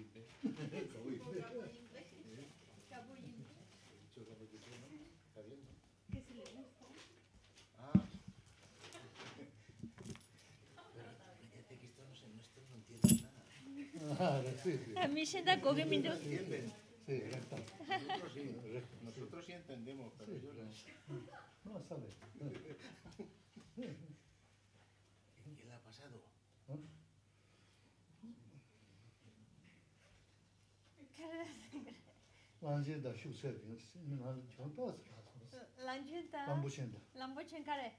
Kawimbe. Kawimbe. Kawimbe. ¿Está viendo? ¿Qué se le gusta? Ah. Pero que esto no se nuestro no entiende nada. Ah, sí, sí. A mí se da coge mi dos. Sí, nosotros sí, nosotros sí entendemos, pero yo no. No, sabe. lanjin da shu se bin min han chon pa sa lanjin kare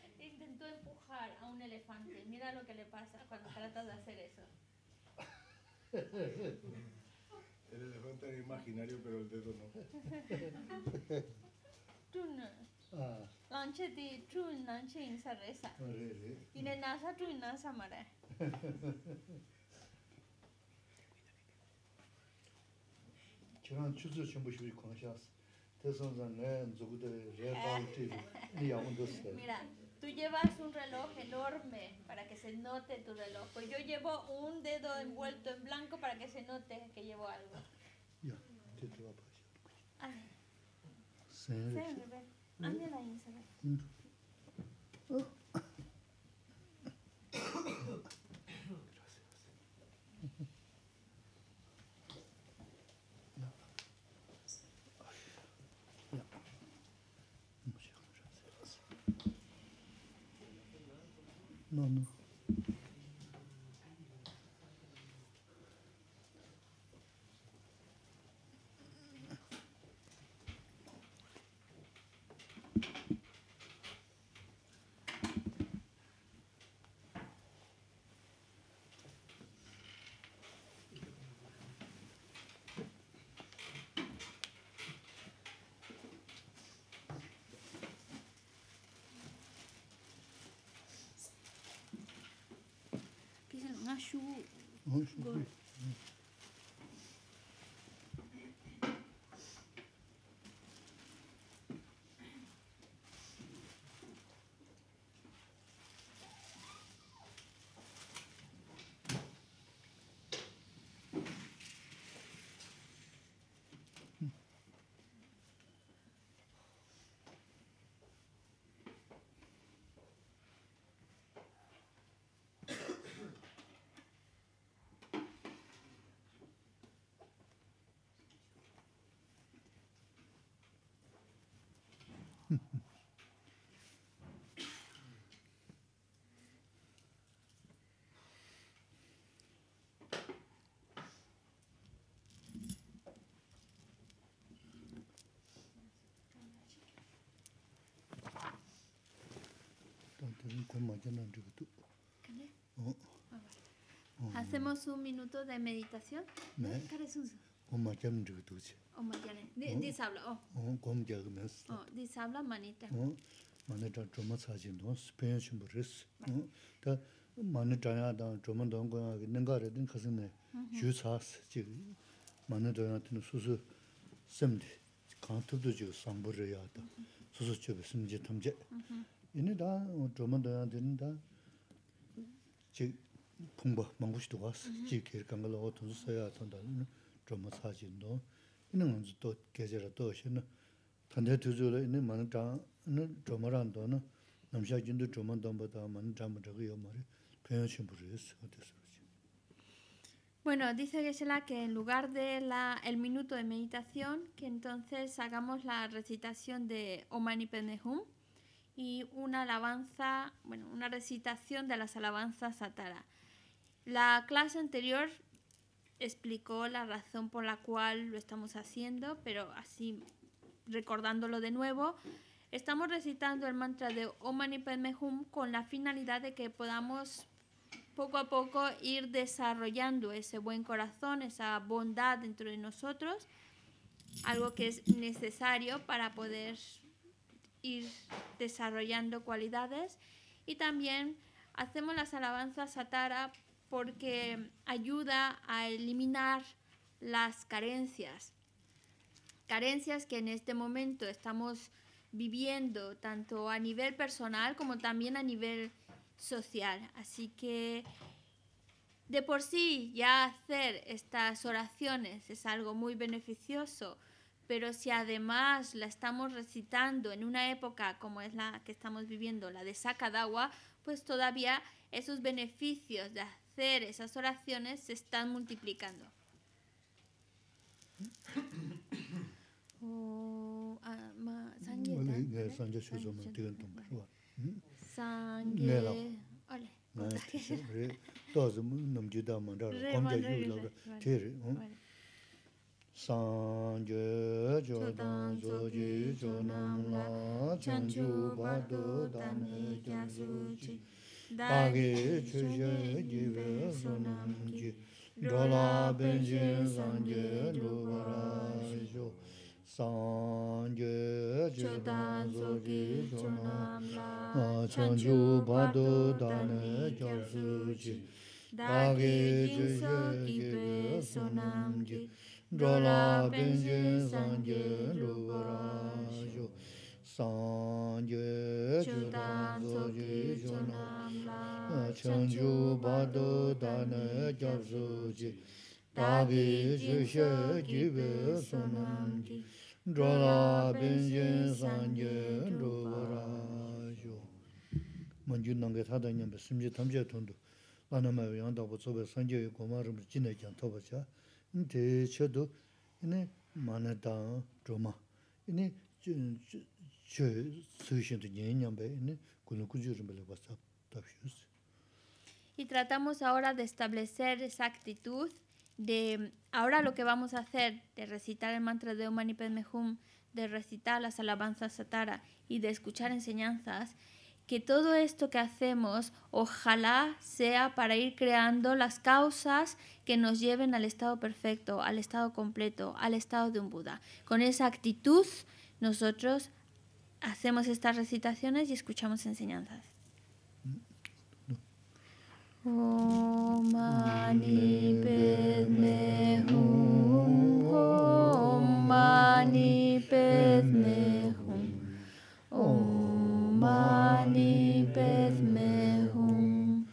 han intentó empujar a un elefante mira lo que le pasa cuando trata de hacer eso el elefante era imaginario pero el dedo no tun ah. lanche Lancheti, tun lanche in saresa ine nasa tun nasa mare Mira, tú llevas un reloj enorme para que se note tu reloj. Pues yo llevo un dedo envuelto en blanco para que se note que llevo algo. Ya, non, non. 对。Om Again pairayam adhikatoı Kaale? Uhm. Hasemos un minuto de meditación. Kare suzu? Omkare mandirka kuchen Omkare nin Ni sabla-oh! Uhm. Koam mystical warmthide, 齁 n bog tido.. Nu. Department department. polls of meditation things that calm your mind. Hyua do atti hójnaispari kung ngayaraе natinga khasa-ne sío sāsa Bueno, dice geshe que en lugar del minuto de meditación, que entonces hagamos la recitación de Omani Pendejum y una alabanza, bueno, una recitación de las alabanzas atara La clase anterior explicó la razón por la cual lo estamos haciendo, pero así recordándolo de nuevo, estamos recitando el mantra de Om Padme con la finalidad de que podamos poco a poco ir desarrollando ese buen corazón, esa bondad dentro de nosotros, algo que es necesario para poder ir desarrollando cualidades y también hacemos las alabanzas a Tara porque ayuda a eliminar las carencias, carencias que en este momento estamos viviendo tanto a nivel personal como también a nivel social. Así que de por sí ya hacer estas oraciones es algo muy beneficioso pero si además la estamos recitando en una época como es la que estamos viviendo, la de agua pues todavía esos beneficios de hacer esas oraciones se están multiplicando. Oh, ah, sāngyē jō dāng zō jī jō nāng lā chān chū bā dō dāng hē kyā sū chī dāgī chū jē jī bē sō nāng jī rō lā bēn lā chān chū bā dō dāng hē kyā sū chī dāgī chū drola benje sangye drobara jo sangye chudang zo ji jona chanju bado dana jab zo ji simje thundu ānā tōpa Y tratamos ahora de establecer esa actitud de ahora lo que vamos a hacer, de recitar el mantra de Om Mani Padme Hum, de recitar las alabanzas satara y de escuchar enseñanzas, que todo esto que hacemos ojalá sea para ir creando las causas que nos lleven al estado perfecto, al estado completo, al estado de un Buda. Con esa actitud nosotros hacemos estas recitaciones y escuchamos enseñanzas. mani padme Om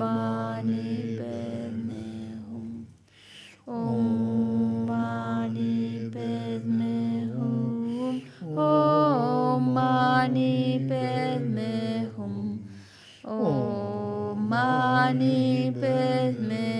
mani padme hum. Om mani padme hum. Om mani padme hum. Om mani padme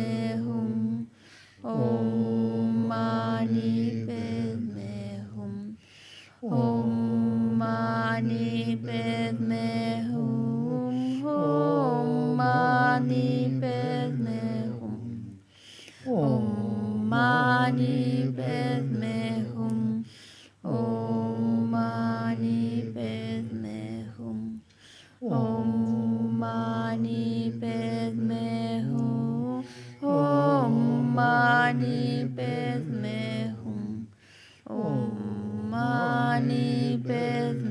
मानी पेद में हूँ ओ मानी पेद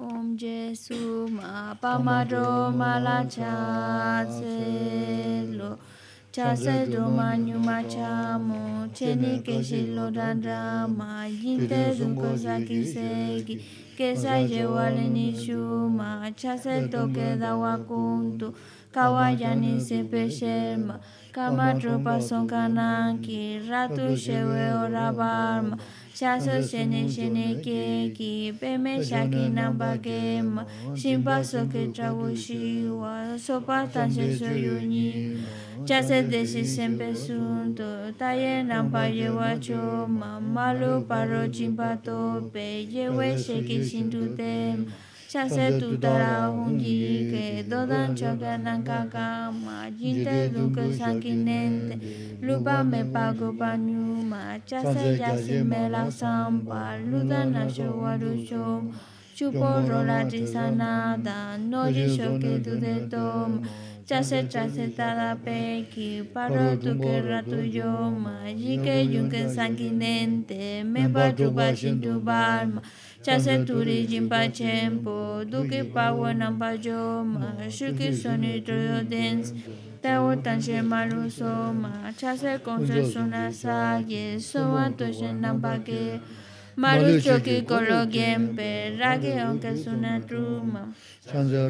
Om Jesu ma pamaro malacha lo chase do mo machamo chene que se lo saki seki que sa lleva le ma da wakuntu kawayani simpe sherma kama drupa sonkanan ki ratu shewe ora barma shaso shene shene ke ki peme shaki namba ke ma shimpa soke trawo shiwa sopa tanshe soyuni chase deshi sempe sunto taye namba yewa choma malu paro chimpa tope yewe sheki shindu tema Chase tu dara ungi ke dodan choga nanka kama jinte luke sakinente luba me pago banyu ma chase yasi me la sampa luda na showa lu show chupo rola risanada no di shoke tu de tom Chase chase tada peki paro tu que rato yo ma jike yunke sanguinente me pa chupa sin tu barma chase turi jinpa chenpo, duki pavwa nampa jo ma, shukisoni troyo densi, ta'o tanshe maru so ma, chase konso suna sakye, suma toshen nampa ke, maru choki kolo genpe, rake onka suna truma,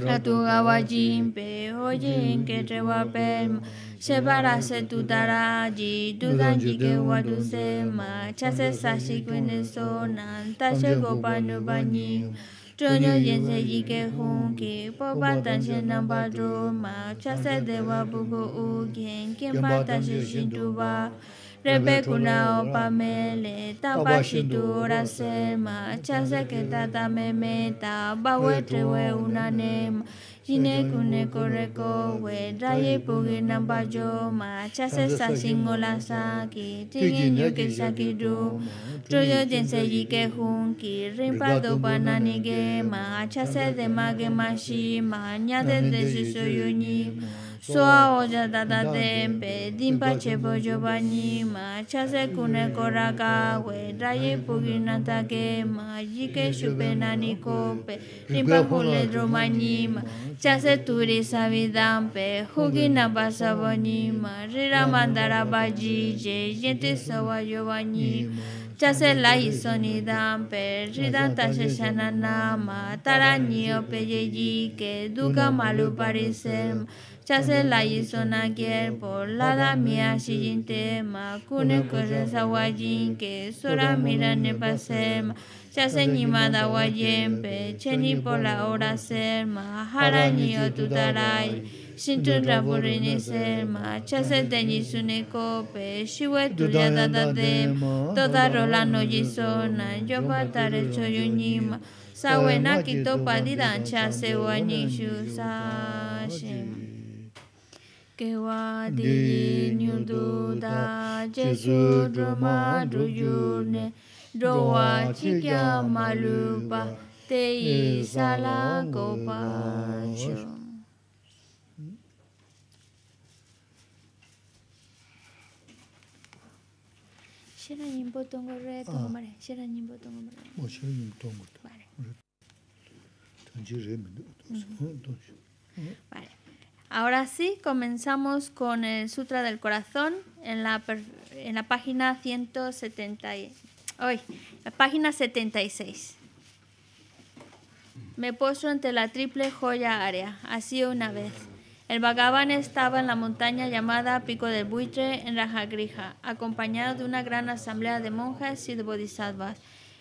natu gawa jinpe, oje enke trewa perma, Shebara se tutara ji dudanji ke wadu se ma chase sashi kwene so nan tashe gopa nubanyi Chonyo yense yike hunki popa tanshe namba ma chase dewa buko ugen kimpa tashe shintuba Rebe kuna opa mele tapa shitura sema chase ke tata me meta bawe trewe unanema Jine kune koreko we el rayo namba jo ma chase sa singola sa ki tigi nyuke sa ki du. Troyo jense yike hun ki rinpa do banani ge de mage mashi ma nyade de su yuni Soa oja tata tempe, dimpa chepo yo chase kune kora kawe, raye pugina take ma, jike shupe nani kope, rimpa kule chase turi savidampe, hugina basavo rira mandara bajije, yente soa yo nima, chase la isonidampe, rida tase shananama, taranio peye jike, duga malu parisema, chase la yisona gier por la damia mia shijin te ma kune kore ke sora mira ne pasema chase ni ma da wajen pe cheni por la hora ser ma hara ni o tutarai shintun raburi ni ser ma chase de ni sune kope shiwe tulia da da de toda rola no yisona yo patare choyunima Sawenaki topa chase sewa nishu sashem. Ke di nyu da, che su du ma du yu te Shira tongo re, tongo shira tongo Mo shira tongo Tanji re Ahora sí, comenzamos con el Sutra del Corazón en la, página 170. Hoy, la página 76. Me poso ante la triple joya área, así una vez. El Bhagavan estaba en la montaña llamada Pico del Buitre en Rajagriha, acompañado de una gran asamblea de monjas y de bodhisattvas.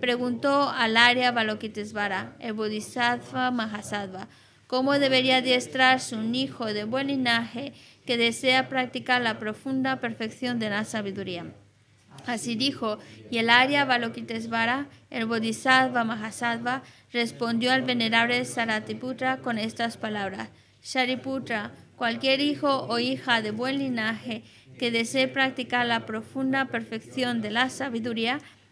preguntó al Arya Balokitesvara, el Bodhisattva Mahasattva, cómo debería adiestrarse un hijo de buen linaje que desea practicar la profunda perfección de la sabiduría. Así dijo, y el Arya Balokitesvara, el Bodhisattva Mahasattva, respondió al venerable Saratiputra con estas palabras. Sariputra, cualquier hijo o hija de buen linaje que desee practicar la profunda perfección de la sabiduría,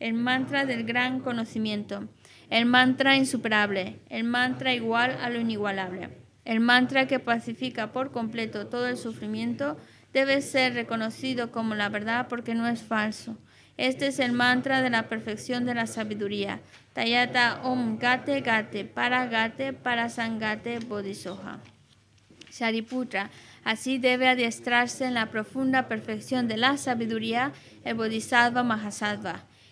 el mantra del gran conocimiento, el mantra insuperable, el mantra igual a lo inigualable, el mantra que pacifica por completo todo el sufrimiento, debe ser reconocido como la verdad porque no es falso. Este es el mantra de la perfección de la sabiduría. Tayata Om Gate Gate Para Gate Para Sangate Bodhisoha. Shariputra. Así debe adiestrarse en la profunda perfección de la sabiduría el Bodhisattva Mahasattva.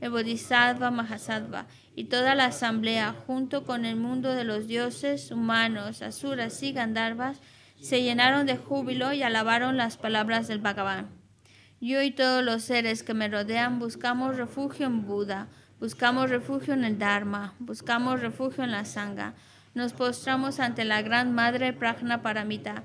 el Bodhisattva Mahasattva y toda la asamblea, junto con el mundo de los dioses, humanos, asuras y gandharvas, se llenaron de júbilo y alabaron las palabras del Bhagavan. Yo y todos los seres que me rodean buscamos refugio en Buda, buscamos refugio en el Dharma, buscamos refugio en la Sangha. Nos postramos ante la Gran Madre Prajna Paramita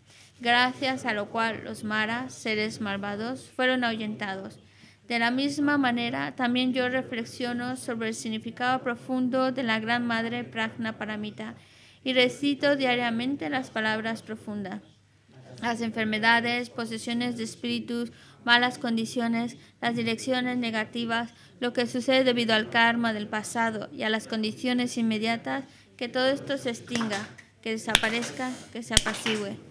gracias a lo cual los maras, seres malvados, fueron ahuyentados. De la misma manera, también yo reflexiono sobre el significado profundo de la Gran Madre Pragna Paramita y recito diariamente las palabras profundas. Las enfermedades, posesiones de espíritus, malas condiciones, las direcciones negativas, lo que sucede debido al karma del pasado y a las condiciones inmediatas, que todo esto se extinga, que desaparezca, que se apacigüe.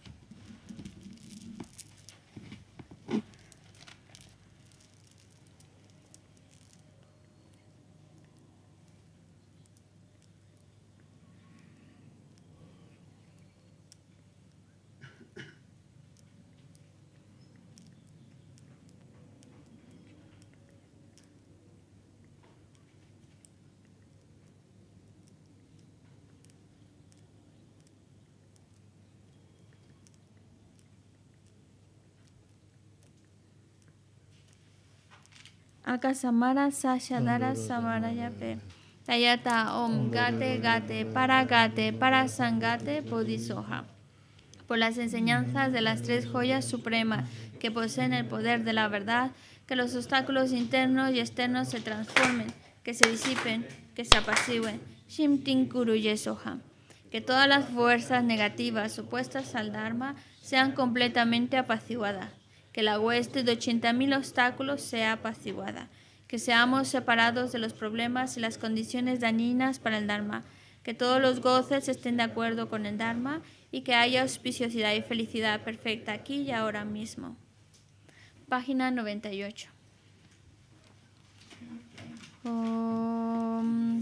Akasamara Sashadara Samara Tayata Om Gate Gate Para Gate Para Sangate Por las enseñanzas de las tres joyas supremas que poseen el poder de la verdad, que los obstáculos internos y externos se transformen, que se disipen, que se apaciguen. Shim Tinkuru Que todas las fuerzas negativas opuestas al Dharma sean completamente apaciguadas que la hueste de 80.000 obstáculos sea apaciguada, que seamos separados de los problemas y las condiciones dañinas para el Dharma, que todos los goces estén de acuerdo con el Dharma y que haya auspiciosidad y felicidad perfecta aquí y ahora mismo. Página 98. Om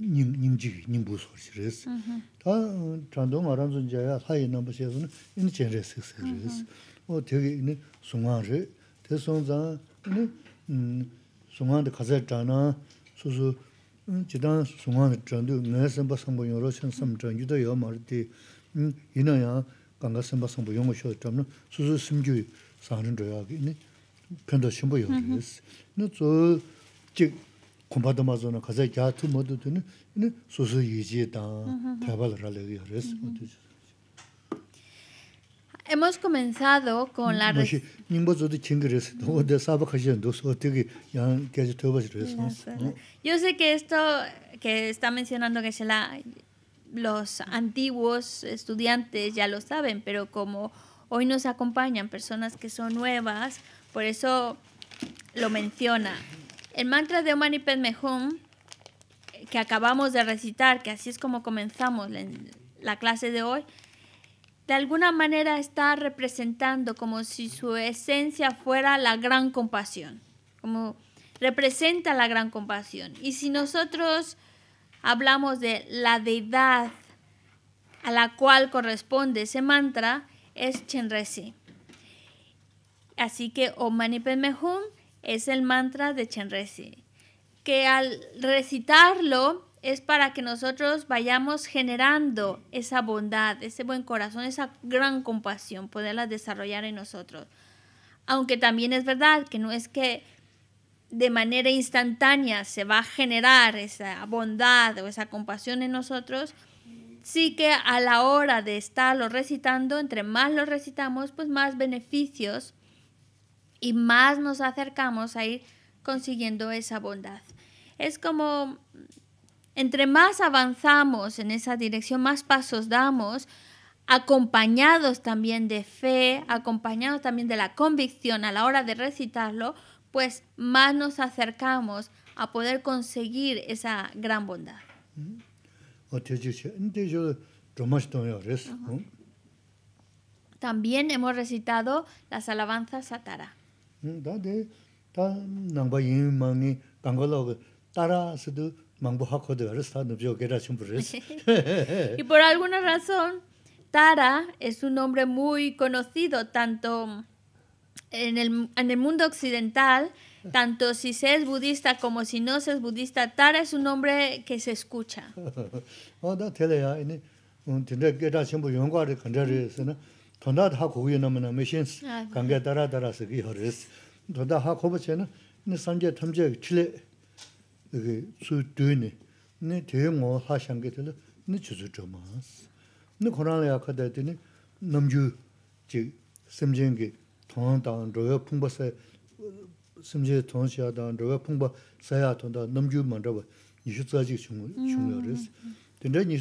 nimjigi, nimbu sorsi 다 Ta chandu nga ranzun jaya thayi namba xe suna ini chen resi xe res. O tegi ini sungan re. Te sungan ini sungan de kaze chana susu jidan sungan de chandu nga samba sambu yungro chan chan yudha yaw mariti ya ganga sambu susu simgyu Hemos comenzado con la... Mashi, Yo sé que esto que está mencionando que se la los antiguos estudiantes ya lo saben, pero como hoy nos acompañan personas que son nuevas, por eso lo menciona. El mantra de Omani Padme Hum eh, que acabamos de recitar, que así es como comenzamos la, clase de hoy, de alguna manera está representando como si su esencia fuera la gran compasión, como representa la gran compasión. Y si nosotros hablamos de la deidad a la cual corresponde ese mantra, es Chenresi. Así que Om Mani Padme Hum es el mantra de Chenrezig, que al recitarlo es para que nosotros vayamos generando esa bondad, ese buen corazón, esa gran compasión, poderla desarrollar en nosotros. Aunque también es verdad que no es que de manera instantánea se va a generar esa bondad o esa compasión en nosotros, sí que a la hora de estarlo recitando, entre más lo recitamos, pues más beneficios y más nos acercamos a ir consiguiendo esa bondad. Es como, entre más avanzamos en esa dirección, más pasos damos, acompañados también de fe, acompañados también de la convicción a la hora de recitarlo, pues más nos acercamos a poder conseguir esa gran bondad. Mm-hmm. También hemos recitado las alabanzas a Tara. Y por alguna razón, Tara es un nombre muy conocido tanto en el, en el mundo occidental, tanto si se es budista como si no se es budista, Tara es un nombre que se escucha. thondaa thaa khokyo nama naa meesheensi, ah, kaangaya dara dara sikii horis. thondaa thaa khokyo chee naa, naa sanjaya thamjaya ki chile ee kii tsui tui nei, naa teeya ngaa thaa shankayate laa, naa chutsu chomaas. naa khoraanlaa yaa khatayate nei, namjoo jee semjee ngaa thaa ngaa thaa ngaa thaa thaa thaa, semjee thaa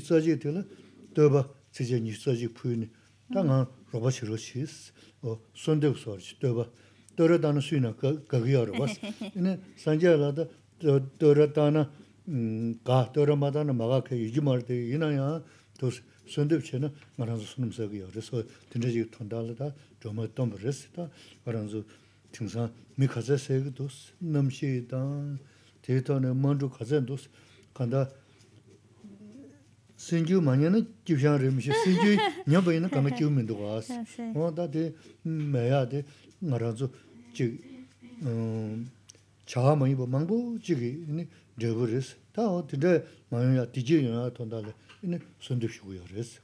ngaa thaa thaa 당아 로바시로시스 어 손데고서지 되바 도르다는 수이나 거기어로 봐 이제 산제라다 도르다나 가 도르마다는 마가케 유지말데 이나야 또 손데브체나 마라즈 숨음서기요 그래서 진짜지 돈달다 좀 어떤 버스다 말한서 증상 미카제세기도 넘시다 데이터는 먼저 가전도 간다 senju manyana jibshan rimshi, senju nyambayana kama jibu mendo waas. O da de maya de nga ranzu jig chaha um, mayibo mangbo jigi ini drebu res. Ta o dinde manyana diji yana tondale ini sundu shiguyo res.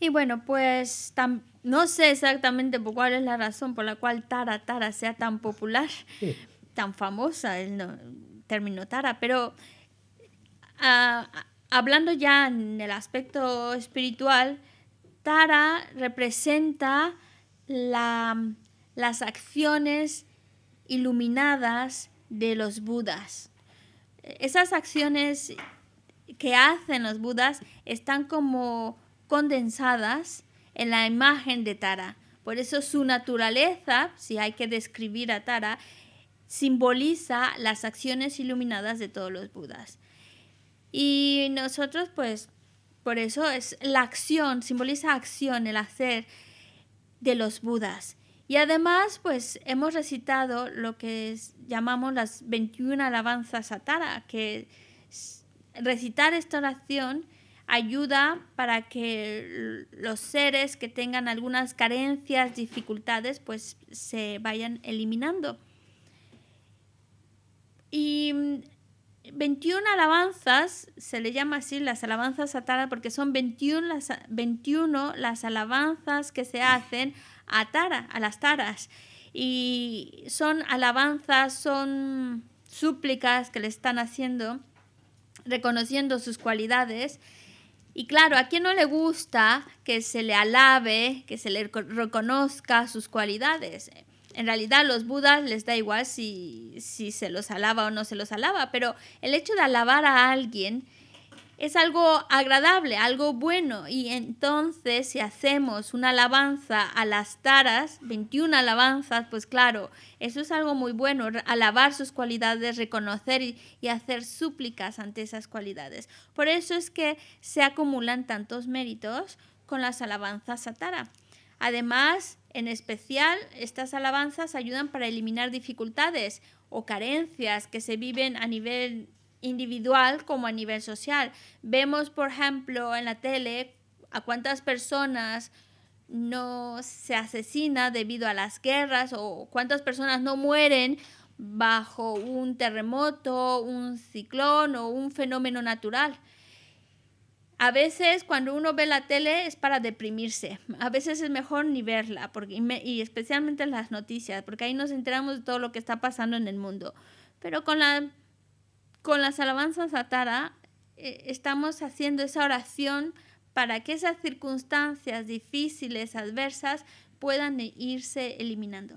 Y bueno, pues tam, no sé exactamente por cuál es la razón por la cual Tara Tara sea tan popular, sí. tan famosa el no, término Tara, pero... Uh, Hablando ya en el aspecto espiritual, Tara representa las acciones iluminadas de los Budas. Esas acciones que hacen los Budas están como condensadas en la imagen de Tara. Por eso su naturaleza, si hay que describir a Tara, simboliza las acciones iluminadas de todos los Budas. Y nosotros pues, por eso es la acción, simboliza acción, el hacer de los Budas. Y además, pues hemos recitado lo que llamamos las 21 alabanzas atara, que recitar esta oración ayuda para que los seres que tengan algunas carencias, dificultades, pues se vayan eliminando. Y mm, 21 alabanzas, se le llama así las alabanzas a Tara porque son 21 las, las alabanzas que se hacen a Tara, a las Taras. Y son alabanzas, son súplicas que le están haciendo, reconociendo sus cualidades. Y claro, ¿a quién no le gusta que se le alabe, que se le reconozca sus cualidades? en realidad los budas les da igual si, se los alaba o no se los alaba, pero el hecho de alabar a alguien es algo agradable, algo bueno. Y entonces si hacemos una alabanza a las taras, 21 alabanzas, pues claro, eso es algo muy bueno, alabar sus cualidades, reconocer y, y, hacer súplicas ante esas cualidades. Por eso es que se acumulan tantos méritos con las alabanzas a tara. Además, en especial, estas alabanzas ayudan para eliminar dificultades o carencias que se viven a nivel individual como a nivel social. Vemos, por ejemplo, en la tele a cuántas personas no se asesina debido a las guerras o cuántas personas no mueren bajo un terremoto, un ciclón o un fenómeno natural. A veces cuando uno ve la tele es para deprimirse, a veces es mejor ni verla, porque, y, especialmente las noticias, porque ahí nos enteramos de todo lo que está pasando en el mundo. Pero con, la, con las alabanzas a Tara eh, estamos haciendo esa oración para que esas circunstancias difíciles, adversas, puedan e, irse eliminando.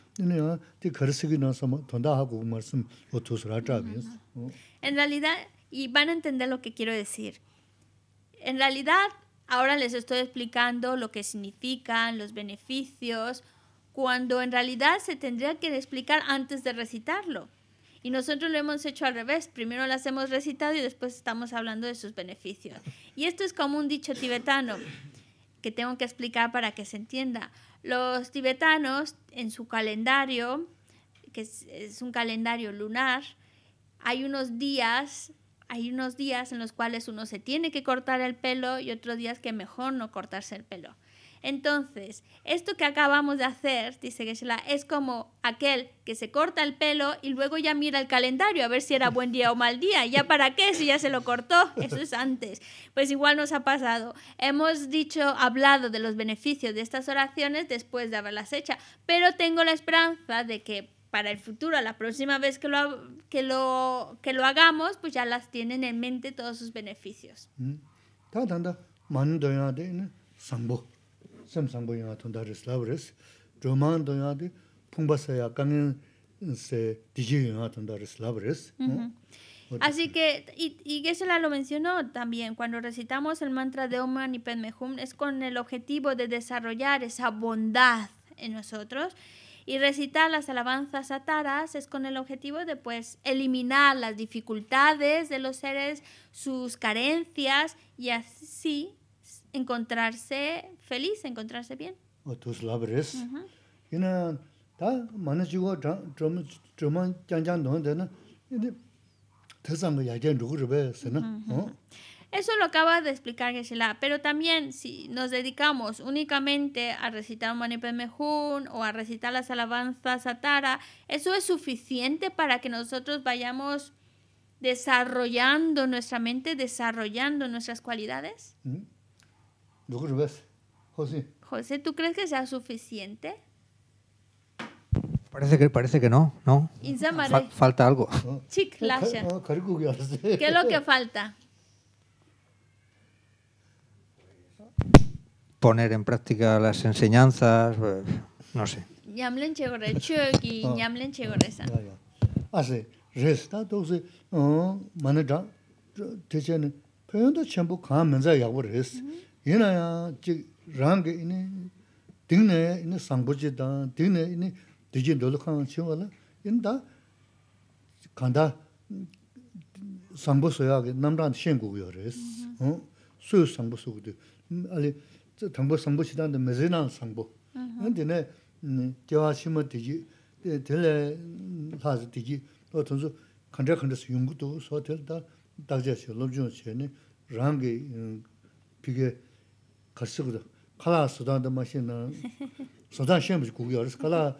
En realidad, y van a entender lo que quiero decir. En realidad, ahora les estoy explicando lo que significan, los beneficios, cuando en realidad se tendría que explicar antes de recitarlo. Y nosotros lo hemos hecho al revés. Primero las hemos recitado y después estamos hablando de sus beneficios. Y esto es como un dicho tibetano que tengo que explicar para que se entienda. Los tibetanos, en su calendario, que es, un calendario lunar, hay unos días hay unos días en los cuales uno se tiene que cortar el pelo y otros días que mejor no cortarse el pelo. Entonces, esto que acabamos de hacer, dice Geshe-la, es como aquel que se corta el pelo y luego ya mira el calendario a ver si era buen día o mal día. ¿Ya para qué? Si ya se lo cortó. Eso es antes. Pues igual nos ha pasado. Hemos dicho, hablado de los beneficios de estas oraciones después de haberlas hecha, pero tengo la esperanza de que para el futuro, la próxima vez que lo, que lo, hagamos, pues ya las tienen en mente todos sus beneficios. Mm. Así que, y, y Geshe-la lo mencionó también, cuando recitamos el mantra de Om Mani Padme Hum es con el objetivo de desarrollar esa bondad en nosotros y recitar las alabanzas ataras es con el objetivo de pues eliminar las dificultades de los seres, sus carencias y así encontrarse feliz, encontrarse bien. Oh, tus mm-hmm. mm-hmm. Eso lo acaba de explicar Geshe-la, pero también si nos dedicamos únicamente a recitar Padme Hum o a recitar las alabanzas Atara, eso es suficiente para que nosotros vayamos desarrollando nuestra mente, desarrollando nuestras cualidades. Mm. José. ¿tú crees que sea suficiente? Parece que, parece que no, ¿no? falta algo. ¿Qué es lo que falta? Poner en práctica las enseñanzas, no sé. 얘나야 yā jīg rāngi yīnī dīngnē yīnī sāngbōchī dāng, dīngnē yīnī dījī ndōlu khāng chīngwa lā, yīn dā kāndā sāngbō sōyā gā namrāndi shēng gu gu yō rē, sūyū sāngbō sō gu dī, alī tāngbō sāngbōchī dāng dā mēzī nāng sāngbō, yīn dījī, lāzi dījī, kāndrā kāndrā yungu dā 피게 karsikudu. Kala sudanda mashin na, sudan shenbi kukyo arisi, kala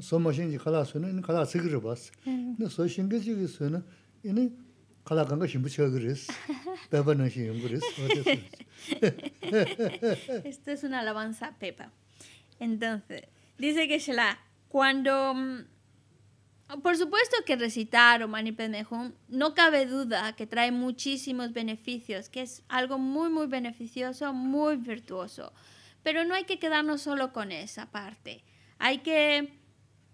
son mashinji kala suyna, ini kala sikiri basi. Ini so shingizi yu suyna, ini kala kanga shimbu chagirisi, Esto es una alabanza, Pepa. Entonces, dice que Shela, cuando... Mm, por supuesto que recitar o Mani no cabe duda que trae muchísimos beneficios, que es algo muy, muy beneficioso, muy virtuoso. Pero no hay que quedarnos solo con esa parte. Hay que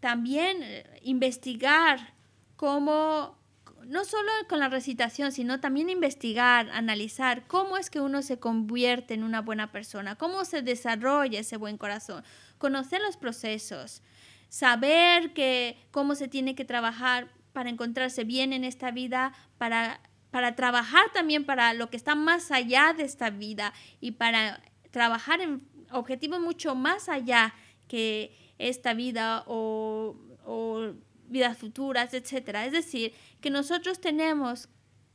también eh, investigar cómo, no solo con la recitación, sino también investigar, analizar cómo es que uno se convierte en una buena persona, cómo se desarrolla ese buen corazón, conocer los procesos saber que cómo se tiene que trabajar para encontrarse bien en esta vida, para, trabajar también para lo que está más allá de esta vida y para trabajar en objetivos mucho más allá que esta vida o, o vidas futuras, etc. Es decir, que nosotros tenemos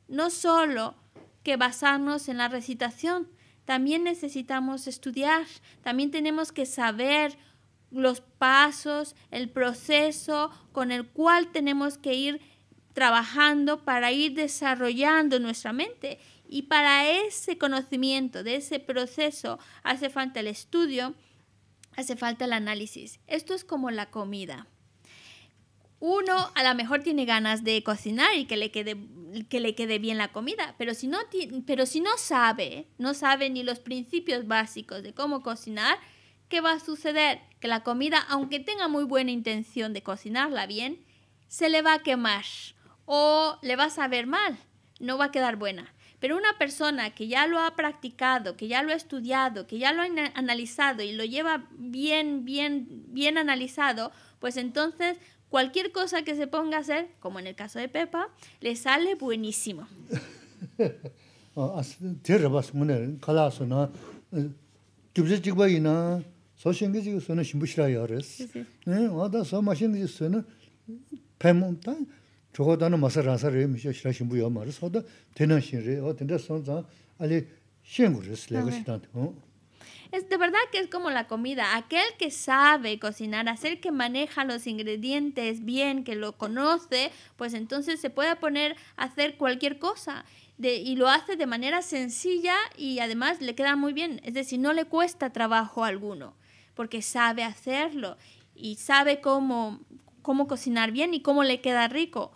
no solo que basarnos en la recitación, también necesitamos estudiar, también tenemos que saber los pasos, el proceso con el cual tenemos que ir trabajando para ir desarrollando nuestra mente. Y para ese conocimiento, de ese proceso, hace falta el estudio, hace falta el análisis. Esto es como la comida. Uno a lo mejor tiene ganas de cocinar y que le quede, que le quede bien la comida, pero si, pero si no sabe, no sabe ni los principios básicos de cómo cocinar, ¿qué va a suceder? que la comida, aunque tenga muy buena intención de cocinarla bien, se le va a quemar o le va a saber mal, no va a quedar buena. Pero una persona que ya lo ha practicado, que ya lo ha estudiado, que ya lo ha analizado y lo lleva bien, bien, bien analizado, pues entonces cualquier cosa que se ponga a hacer, como en el caso de Pepa, le sale buenísimo. Ah, es de verdad que es como la comida. Aquel que sabe cocinar, aquel que maneja los ingredientes bien, que lo conoce, pues entonces se puede poner a hacer cualquier cosa. y lo hace de manera sencilla y además le queda muy bien. Es decir, no le cuesta trabajo alguno porque sabe hacerlo y sabe cómo, cómo cocinar bien y cómo le queda rico.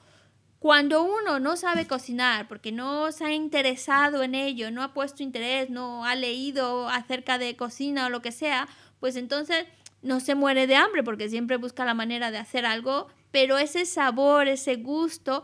Cuando uno no sabe cocinar porque no se ha interesado en ello, no ha puesto interés, no ha leído acerca de cocina o lo que sea, pues entonces no se muere de hambre porque siempre busca la manera de hacer algo, pero ese sabor, ese gusto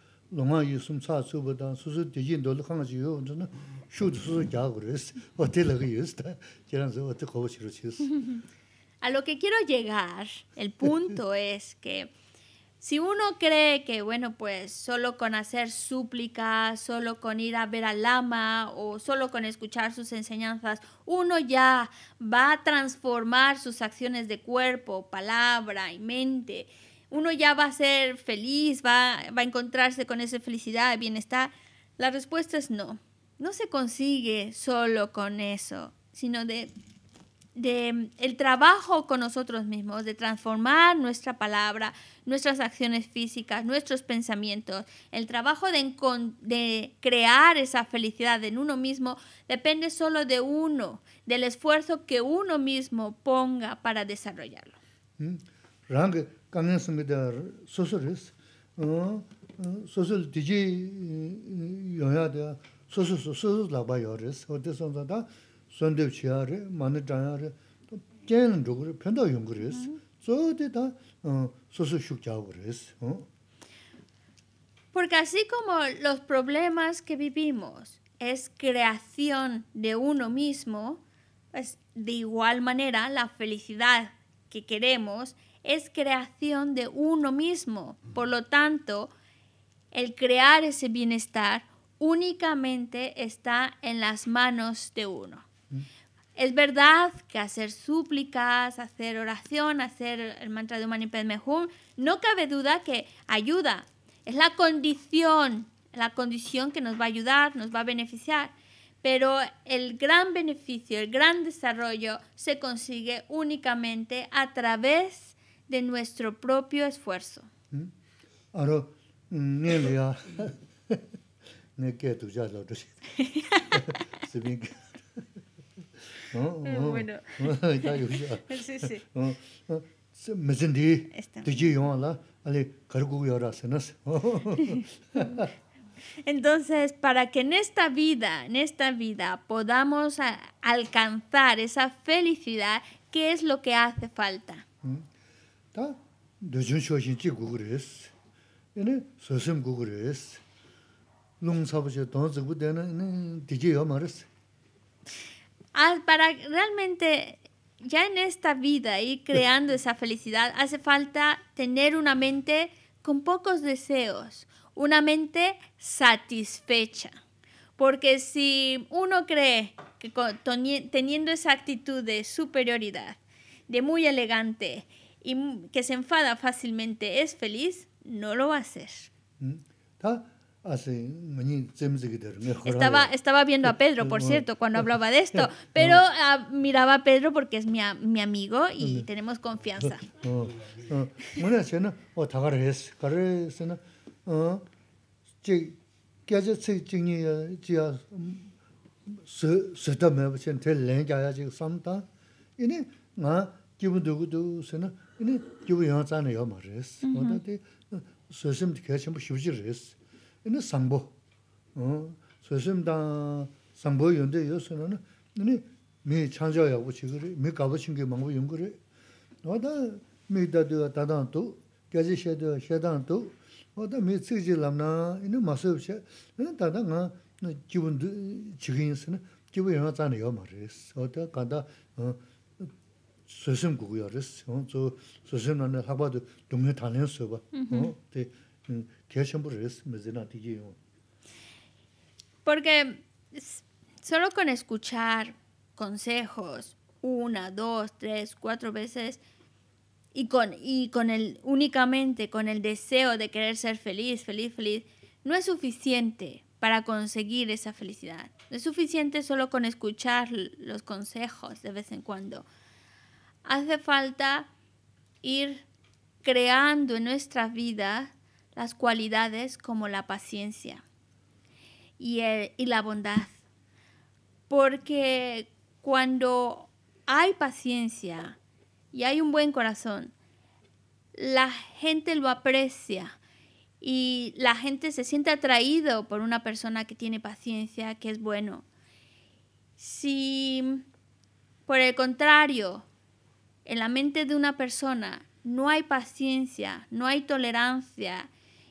A lo que quiero llegar, el punto es que si uno cree que, bueno, pues solo con hacer súplicas, solo con ir a ver al lama o solo con escuchar sus enseñanzas, uno ya va a transformar sus acciones de cuerpo, palabra y mente, uno ya va a ser feliz, va, a encontrarse con esa felicidad, bienestar. La respuesta es no. No se consigue solo con eso, sino de, mm, el trabajo con nosotros mismos, de transformar nuestra palabra, nuestras acciones físicas, nuestros pensamientos. El trabajo de, crear esa felicidad en uno mismo depende solo de uno, del esfuerzo que uno mismo ponga para desarrollarlo. Mm. Porque así como los problemas que vivimos es creación de uno mismo, pues de igual manera la felicidad que queremos es creación de uno mismo. Por lo tanto, el crear ese bienestar únicamente está en las manos de uno. Mm. Es verdad que hacer súplicas, hacer oración, hacer el mantra de Mani Padme Hum, no cabe duda que ayuda. Es la condición, la condición que nos va a ayudar, nos va a beneficiar. Pero el gran beneficio, el gran desarrollo se consigue únicamente a través de nuestro propio esfuerzo. bueno. Entonces, para que en esta vida, en esta vida, podamos alcanzar esa felicidad, ¿qué es lo que hace falta? ¿Mm? para realmente ya en esta vida ir creando esa felicidad hace falta tener una mente con pocos deseos, una mente satisfecha. Porque si uno cree que teniendo esa actitud de superioridad, de muy elegante, y que se enfada fácilmente es feliz, no lo va a hacer. Estaba, estaba viendo a Pedro, por cierto, cuando hablaba de esto, pero miraba a Pedro porque es mi, mi amigo y tenemos confianza. 이니 기부 영화잖아요 요 말레스 뭐다데 소심도 개심 부시부지레스 이니 상보 어 소심다 상보 연대 요소는 이니 매 찬저야 오지 그래 매 가보신 게 뭔가 연구래 너다 매다도 다단도 개지셔도 셔단도 뭐다 매 쓰지람나 이니 마서브셔 이니 다다가 기분도 지긴스는 기부 영화잖아요 말레스 어디 간다 어 Porque solo con escuchar consejos una, dos, tres, cuatro veces y con y con el únicamente con el deseo de querer ser feliz, feliz, feliz no es suficiente para conseguir esa felicidad. No es suficiente solo con escuchar los consejos de vez en cuando hace falta ir creando en nuestra vida las cualidades como la paciencia y, la bondad. Porque cuando hay paciencia y hay un buen corazón, la gente lo aprecia y la gente se siente atraído por una persona que tiene paciencia, que es bueno. Si por el contrario en la mente de una persona no hay paciencia, no hay tolerancia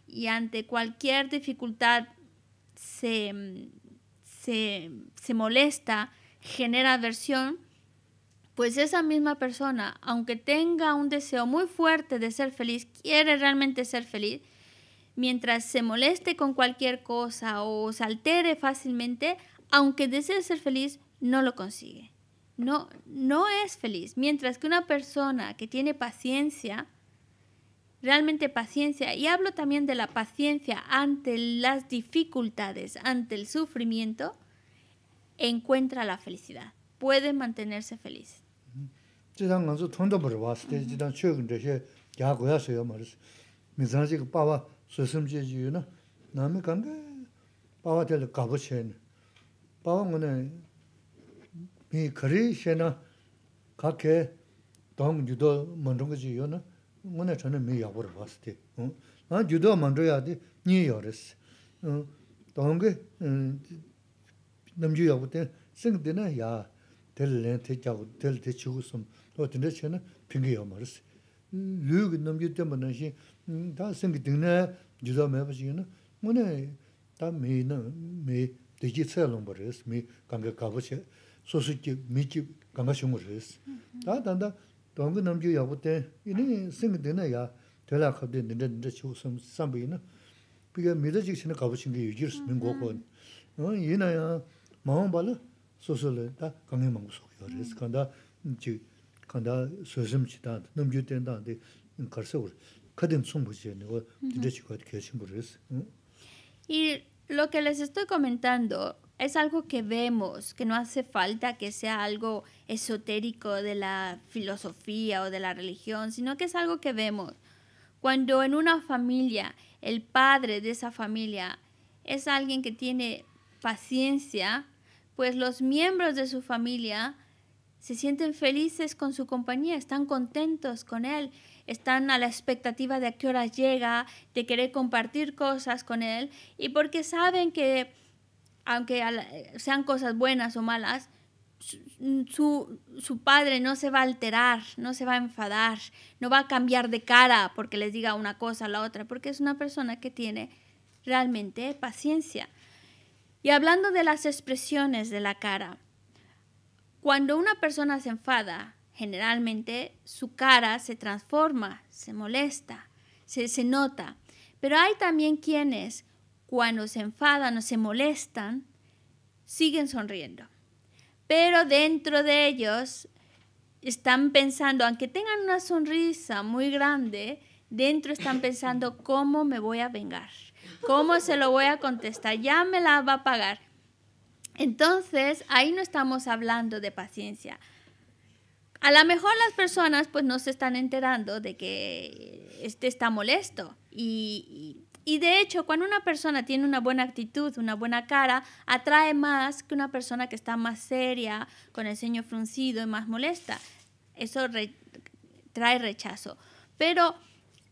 y ante cualquier dificultad se, molesta, genera aversión, pues esa misma persona, aunque tenga un deseo muy fuerte de ser feliz, quiere realmente ser feliz, mientras se moleste con cualquier cosa o se altere fácilmente, aunque desee ser feliz, no lo consigue no, es feliz. Mientras que una persona que tiene paciencia, realmente paciencia, y hablo también de la paciencia ante las dificultades, ante el sufrimiento, encuentra la felicidad, puede mantenerse feliz. mii kari 각해 동주도 ka ke tong judo 미 chi yo na ngone chana mii yagur 응 동게 Na judo 때 ya 야 nyi yoris. Tongi namju yagur ten sing di na ya tel len te chagu, tel te chigu sum. O tinda xe na pingi yomaris. Luu ki ma na judo na mii na mii tsaya mii kanga 소스기 미치 강가 쇼모레스 다 단다 동그 이니 생드네야 될라컵데 늘는데 쇼섬 삼비나 비가 미더직 신의 가보신 게 유지르스 민고건 어 이나야 마음발 소소레 다 강에 망고 소요레스 간다 지 간다 소섬 치다 된다데 가서 커든 숨부지네 어 진짜 지고 계신 분이스 이 lo que les estoy comentando es algo que vemos, que no hace falta que sea algo esotérico de la filosofía o de la religión, sino que es algo que vemos. Cuando en una familia el padre de esa familia es alguien que tiene paciencia, pues los miembros de su familia se sienten felices con su compañía, están contentos con él, están a la expectativa de a qué hora llega, de querer compartir cosas con él y porque saben que aunque eh, sean cosas buenas o malas, su, padre no se va a alterar, no se va a enfadar, no va a cambiar de cara porque les diga una cosa a la otra, porque es una persona que tiene realmente paciencia. Y hablando de las expresiones de la cara, cuando una persona se enfada, generalmente su cara se transforma, se molesta, se nota. Pero hay también quienes cuando se enfadan o se molestan, siguen sonriendo. Pero dentro de ellos están pensando, aunque tengan una sonrisa muy grande, dentro están pensando cómo me voy a vengar, cómo se lo voy a contestar, ya me la va a pagar. Entonces, ahí no estamos hablando de paciencia. A lo mejor las personas pues no se están enterando de que este está molesto y y de hecho, cuando una persona tiene una buena actitud, una buena cara, atrae más que una persona que está más seria, con el ceño fruncido y más molesta. Eso trae rechazo. Pero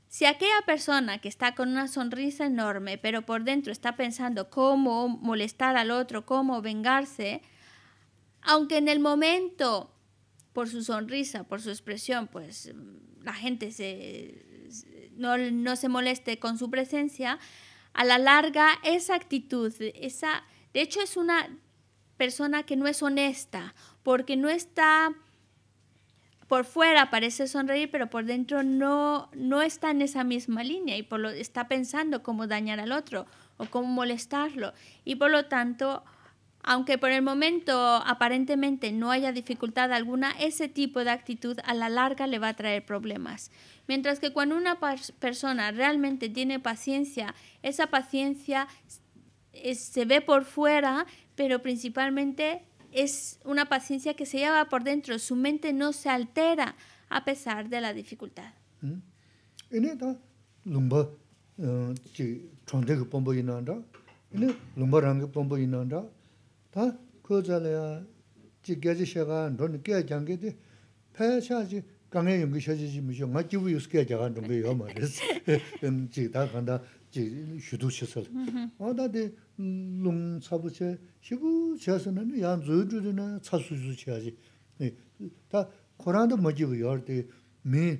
si aquella persona que está con una sonrisa enorme, pero por dentro está pensando cómo molestar al otro, cómo vengarse, aunque en el momento, por su sonrisa, por su expresión, pues la gente se, no, se moleste con su presencia, a la larga esa actitud, esa, de hecho es una persona que no es honesta, porque no está por fuera parece sonreír, pero por dentro no, no está en esa misma línea y por lo está pensando cómo dañar al otro o cómo molestarlo. Y por lo tanto, aunque por el momento aparentemente no haya dificultad alguna, ese tipo de actitud a la larga le va a traer problemas. Mientras que cuando una persona realmente tiene paciencia, esa paciencia eh, se ve por fuera, pero principalmente es una paciencia que se lleva por dentro, su mente no se altera a pesar de la dificultad. 다 코자래야 지 개지 셔가 돈 깨장게디 패샤지 강에 용기 셔지지 무죠 맞지부 유스케 자가 좀 비요 말레스 엠지 다 간다 지 슈두 셔설 어다데 롱 사부체 시부 셔서는 야안 저주드나 차수주 셔야지 다 코란도 맞지부 열데 미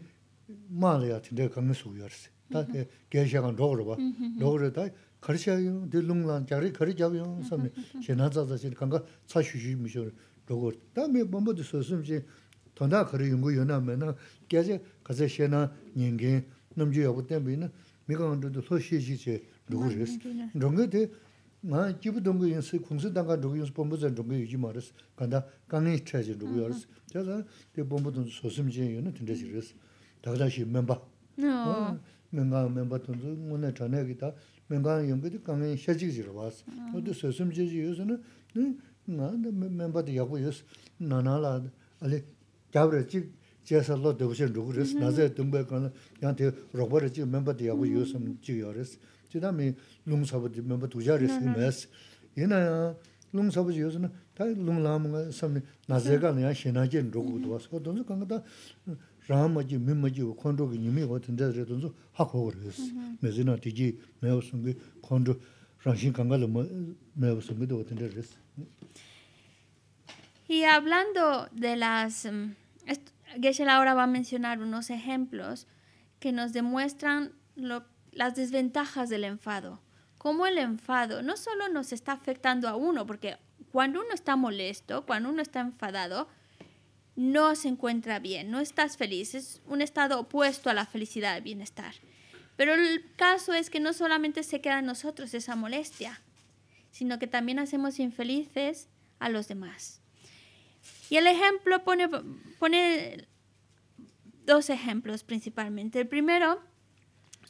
말이야 근데 강에서 우열스 다 개샤가 녹으러 봐 녹으러 가르셔요. 늘룽랑 자리 가르자요. 선생님. 제나자자 실 간가 차슈슈 미셔. 로고 담에 뭐뭐도 썼음지 돈다 거리 연구 연하면은 깨제 가제 닝게 넘지 여부 때문에 미강도도 소시지지 누구르스. 롱게데 나 집도 동거 인스 공수 당가 누구 인스 본부자 누구 유지 말스. 간다 강이 차지 누구 열스. 자자 대 본부도 소심지 연은 된다지르스. 다가다시 멤버. 네. 멤버 멤버 돈도 문에 전해기다. 멤버 연구도 강에 셔지지로 봤어. 모두 서슴지지 요소는 나도 멤버들 약고 있어. 나나라 알레 잡으지 제설로 되고서 누구를 나제 등배 가는 양대 로버지 멤버들 약고 요소 지요레스. 그다음에 룽서버지 멤버 두자레스 매스. 얘나 룽서버지 요소는 다 룽라무가 섬 나제가 내가 신하게 로고도 봤어. 그것도 강가다 Y hablando de las mm, Geshe ahora va a mencionar unos ejemplos que nos demuestran las desventajas del enfado. Cómo el enfado no solo nos está afectando a uno, porque cuando uno está molesto, cuando uno está enfadado, no se encuentra bien, no estás feliz, es un estado opuesto a la felicidad y bienestar. Pero el caso es que no solamente se queda en nosotros esa molestia, sino que también hacemos infelices a los demás. Y el ejemplo pone, pone dos ejemplos principalmente. El primero,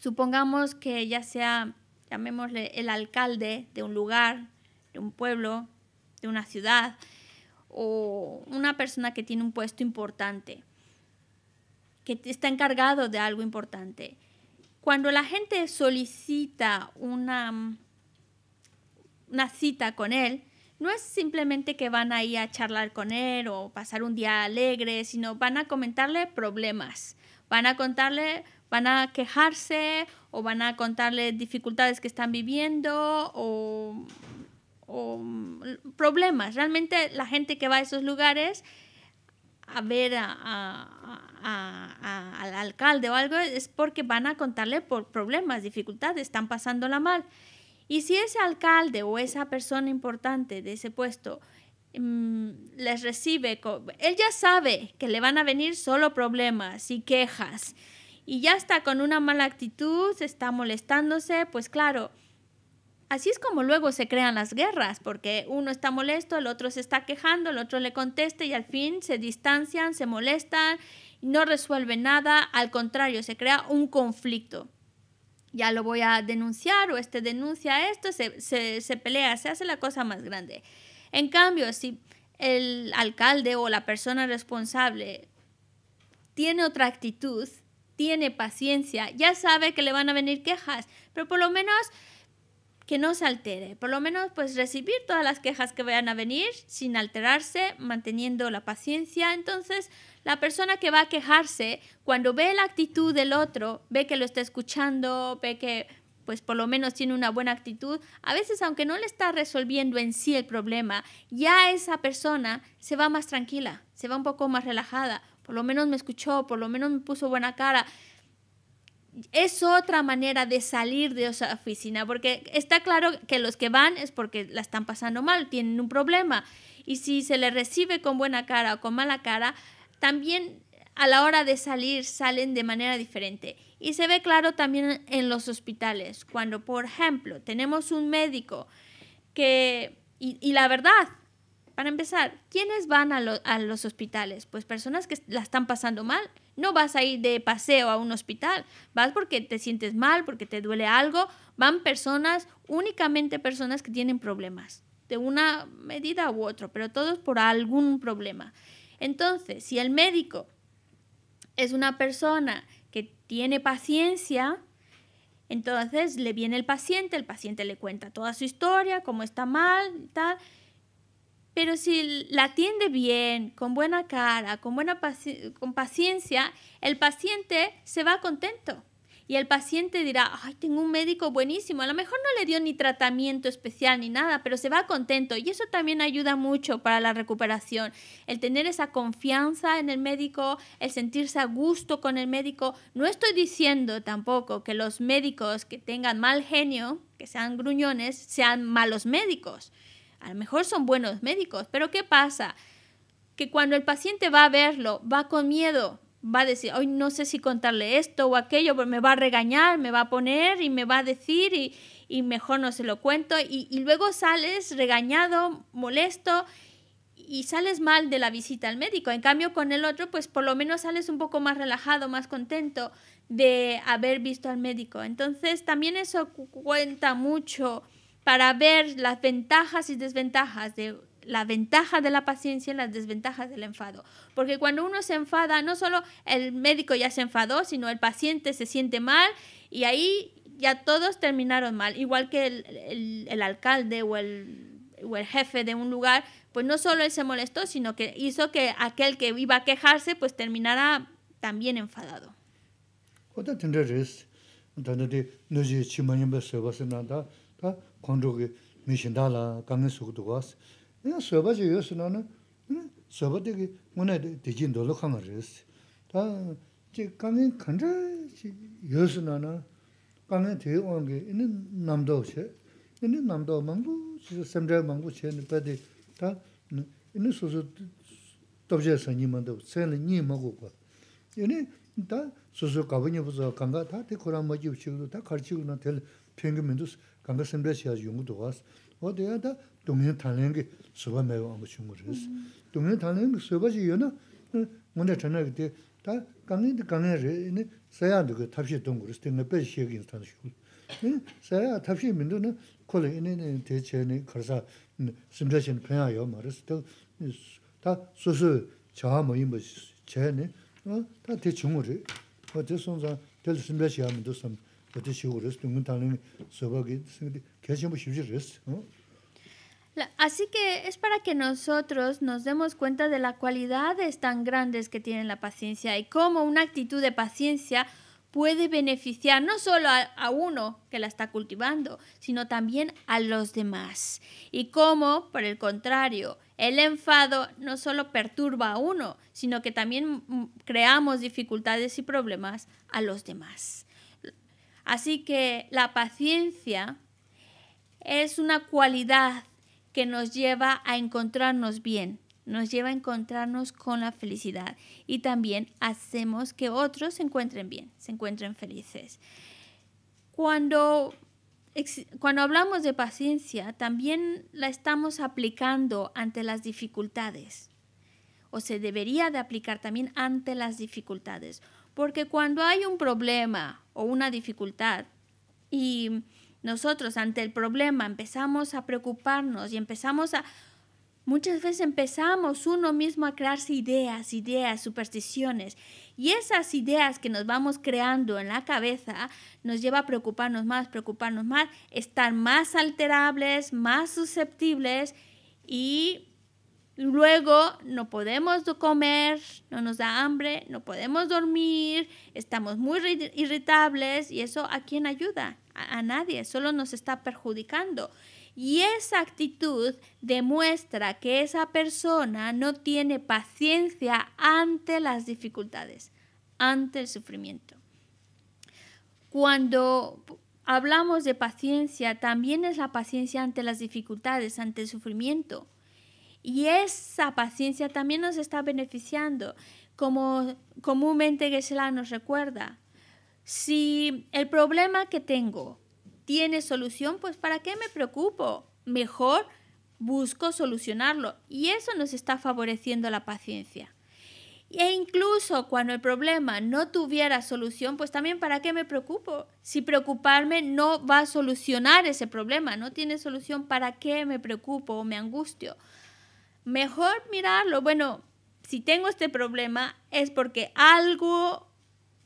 supongamos que ya sea, llamémosle, el alcalde de un lugar, de un pueblo, de una ciudad, o una persona que tiene un puesto importante, que está encargado de algo importante. Cuando la gente solicita una, una cita con él, no es simplemente que van a ir a charlar con él o pasar un día alegre, sino van a comentarle problemas, van a contarle, van a quejarse o van a contarle dificultades que están viviendo o o mm, problemas. Realmente la gente que va a esos lugares a ver al alcalde o algo es porque van a contarle por problemas, dificultades, están pasándola mal. Y si ese alcalde o esa persona importante de ese puesto mm, les recibe, él ya sabe que le van a venir solo problemas y quejas y ya está con una mala actitud, está molestándose, pues claro, Así es como luego se crean las guerras, porque uno está molesto, el otro se está quejando, el otro le contesta y al fin se distancian, se molestan, no resuelve nada, al contrario, se crea un conflicto. Ya lo voy a denunciar o este denuncia esto, se, se, se pelea, se hace la cosa más grande. En cambio, si el alcalde o la persona responsable tiene otra actitud, tiene paciencia, ya sabe que le van a venir quejas, pero por lo menos que no se altere, por lo menos pues recibir todas las quejas que vayan a venir sin alterarse, manteniendo la paciencia. Entonces, la persona que va a quejarse, cuando ve la actitud del otro, ve que lo está escuchando, ve que pues por lo menos tiene una buena actitud, a veces aunque no le está resolviendo en sí el problema, ya esa persona se va más tranquila, se va un poco más relajada, por lo menos me escuchó, por lo menos me puso buena cara, es otra manera de salir de esa oficina, porque está claro que los que van es porque la están pasando mal, tienen un problema. Y si se les recibe con buena cara o con mala cara, también a la hora de salir salen de manera diferente. Y se ve claro también en los hospitales, cuando por ejemplo tenemos un médico que, y, la verdad, para empezar, ¿quiénes van a, los hospitales? Pues personas que la están pasando mal. No vas a ir de paseo a un hospital, vas porque te sientes mal, porque te duele algo. Van personas, únicamente personas que tienen problemas, de una medida u otra, pero todos por algún problema. Entonces, si el médico es una persona que tiene paciencia, entonces le viene el paciente, el paciente le cuenta toda su historia, cómo está mal, tal, pero si la atiende bien, con buena cara, con, con paciencia, el paciente se va contento. Y el paciente dirá, ay, tengo un médico buenísimo. A lo mejor no le dio ni tratamiento especial ni nada, pero se va contento. Y eso también ayuda mucho para la recuperación. El tener esa confianza en el médico, el sentirse a gusto con el médico. No estoy diciendo tampoco que los médicos que tengan mal genio, que sean gruñones, sean malos médicos. A lo mejor son buenos médicos, pero ¿qué pasa? Que cuando el paciente va a verlo, va con miedo, va a decir, hoy no sé si contarle esto o aquello, me va a regañar, me va a poner y me va a decir y, mejor no se lo cuento. Y, y, luego sales regañado, molesto y sales mal de la visita al médico. En cambio, con el otro, pues por lo menos sales un poco más relajado, más contento de haber visto al médico. Entonces, también eso cuenta mucho para ver las ventajas y desventajas de la ventaja de la paciencia y las desventajas del enfado. Porque cuando uno se enfada, no solo el médico ya se enfadó, sino el paciente se siente mal y ahí ya todos terminaron mal. Igual que el, alcalde o el, o el jefe de un lugar, pues no solo él se molestó, sino que hizo que aquel que iba a quejarse, pues terminara también enfadado. 콘조기 미신다라 강에 속도 내가 서버지 요스나는 서버되게 문에 되진 노력한 다제 강에 간다 요스나나 강에 게 있는 남도 없이 있는 남도 진짜 샘자 망고 쳐는 다 있는 소소 도저서 님만도 쳐는 님 먹고 얘네 다 소소 가버니 강가 다 데코라 먹이 없이도 다 가르치고는 될 평균면도 kanga simbe siya yungu duwaas. Wada ya da dungin tanlingi soba mewa amba chungu riz. Dungin tanlingi soba chi yuna, ngunda chana gati, da kanga indi kanga riz, saya dhugu tabshi dungu riz, tinga bezi xie gini tanda shukul. Saya tabshi mindu na, kola ini te che ni karsa simbe siya penya ma riz, da su chaha che ni, da te riz. sonza, Así que es para que nosotros nos demos cuenta de las cualidades tan grandes que tiene la paciencia y cómo una actitud de paciencia puede beneficiar no solo a, a, uno que la está cultivando, sino también a los demás. Y cómo, por el contrario, el enfado no solo perturba a uno, sino que también creamos dificultades y problemas a los demás. Así que la paciencia es una cualidad que nos lleva a encontrarnos bien, nos lleva a encontrarnos con la felicidad y también hacemos que otros se encuentren bien, se encuentren felices. Cuando, cuando hablamos de paciencia, también la estamos aplicando ante las dificultades o se debería de aplicar también ante las dificultades. Porque cuando hay un problema o una dificultad y nosotros ante el problema empezamos a preocuparnos y empezamos a... Muchas veces empezamos uno mismo a crearse ideas, ideas, supersticiones. Y esas ideas que nos vamos creando en la cabeza nos lleva a preocuparnos más, preocuparnos más, estar más alterables, más susceptibles y Luego no podemos comer, no nos da hambre, no podemos dormir, estamos muy irritables y eso a quién ayuda? A, nadie, solo nos está perjudicando. Y esa actitud demuestra que esa persona no tiene paciencia ante las dificultades, ante el sufrimiento. Cuando hablamos de paciencia, también es la paciencia ante las dificultades, ante el sufrimiento y esa paciencia también nos está beneficiando, como comúnmente Gesela nos recuerda. Si el problema que tengo tiene solución, pues ¿para qué me preocupo? Mejor busco solucionarlo. Y eso nos está favoreciendo la paciencia. E incluso cuando el problema no tuviera solución, pues también para qué me preocupo. Si preocuparme no va a solucionar ese problema, no tiene solución, ¿para qué me preocupo o me angustio? mejor mirarlo, bueno, si tengo este problema es porque algo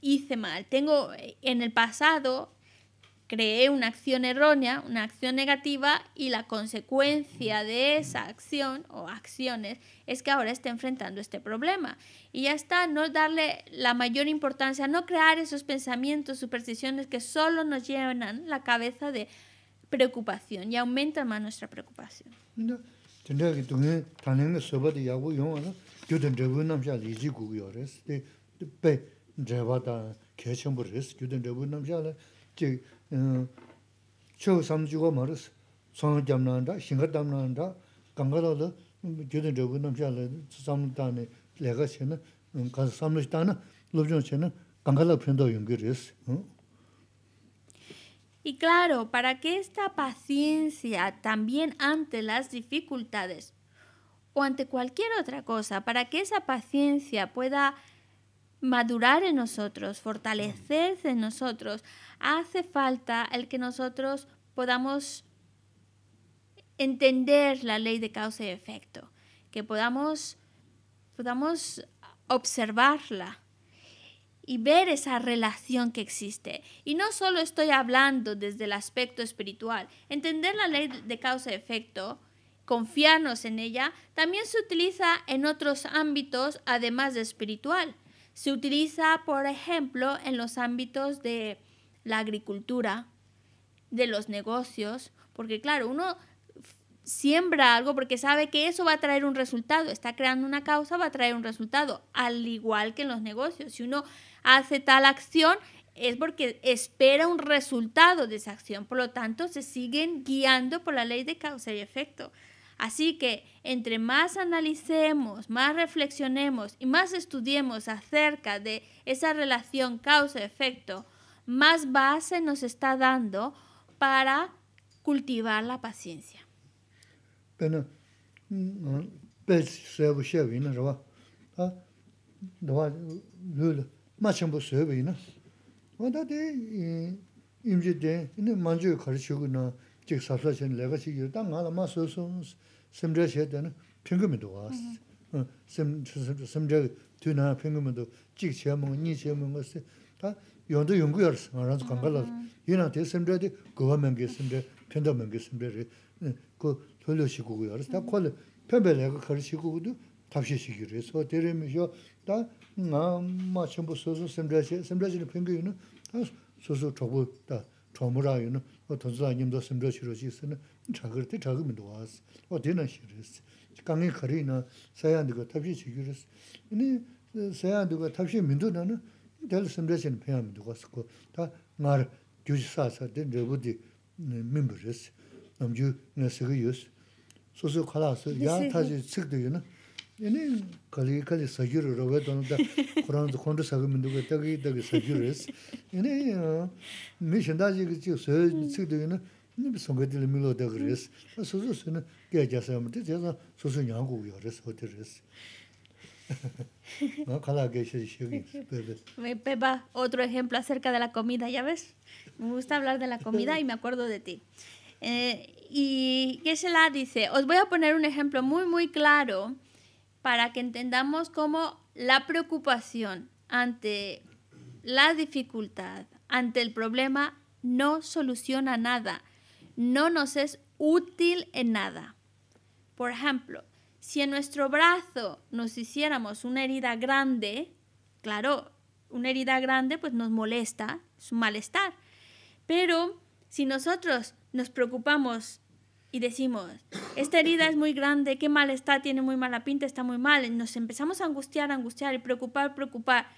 hice mal, tengo eh, en el pasado creé una acción errónea, una acción negativa y la consecuencia de esa acción o acciones es que ahora estoy enfrentando este problema. Y ya está, no darle la mayor importancia, no crear esos pensamientos, supersticiones que solo nos llenan la cabeza de preocupación y aumentan más nuestra preocupación. T'en t'a ki t'un ee t'a n'e n'e soba t'i ya' gu yon'a n'a gyudan drabu'i n'am xa' li'i j'i gu'i 잡는다 di'i 담는다 dra'i w'a ta' k'e'i ch'an bur'y'as, gyudan drabu'i n'am xa' li'i. Chi'i... Ch'o'o sam'l'ch'i u'o Y claro, para que esta paciencia también ante las dificultades o ante cualquier otra cosa, para que esa paciencia pueda madurar en nosotros, fortalecerse en nosotros, hace falta el que nosotros podamos entender la ley de causa y efecto, que podamos, podamos observarla y ver esa relación que existe. Y no solo estoy hablando desde el aspecto espiritual, entender la ley de causa-efecto, confiarnos en ella, también se utiliza en otros ámbitos además de espiritual. Se utiliza, por ejemplo, en los ámbitos de la agricultura, de los negocios, porque claro, uno siembra algo porque sabe que eso va a traer un resultado, está creando una causa, va a traer un resultado, al igual que en los negocios. Si uno hace tal acción, es porque espera un resultado de esa acción, por lo tanto se siguen guiando por la ley de causa y efecto. Así que entre más analicemos, más reflexionemos y más estudiemos acerca de esa relación causa-efecto, más base nos está dando para cultivar la paciencia. pēnā pēs sēvū shēvī na rāwa, tā dhāvā lūla, mā chāmbū sēvī na. Wā tā tē imjī tē, inā mānyū kārī chūgū na, chīk sāsā chēni lēgā chī yu, tā ngā rā mā sōsō sēmdrā shē tē na, pēngu mi dhuwā sī. Sēmdrā tū na pēngu tōlō shikūgu yārās, tā kōla pēmbē lēgā kārī shikūgu dō tāpshī shikirī, sō tērē mī shō, tā ngā mā chaṅbō sōsō sēmbrāchī, sēmbrāchī rī pēngi yunō, tā sōsō chōgū tā chōmū rā yunō, o tōnsō rā yīmdō sēmbrāchī rō shīsā nā, chāgirī tī chāgī mī o tī otro ejemplo acerca de la comida, ya ves, me gusta hablar de la comida y me acuerdo de ti. Eh, y qué se la dice, os voy a poner un ejemplo muy, muy claro para que entendamos cómo la preocupación ante la dificultad, ante el problema, no soluciona nada, no nos es útil en nada. Por ejemplo, si en nuestro brazo nos hiciéramos una herida grande, claro, una herida grande pues nos molesta, es un malestar, pero si nosotros nos preocupamos y decimos, esta herida es muy grande, qué mal está, tiene muy mala pinta, está muy mal. Nos empezamos a angustiar, angustiar y preocupar, preocupar.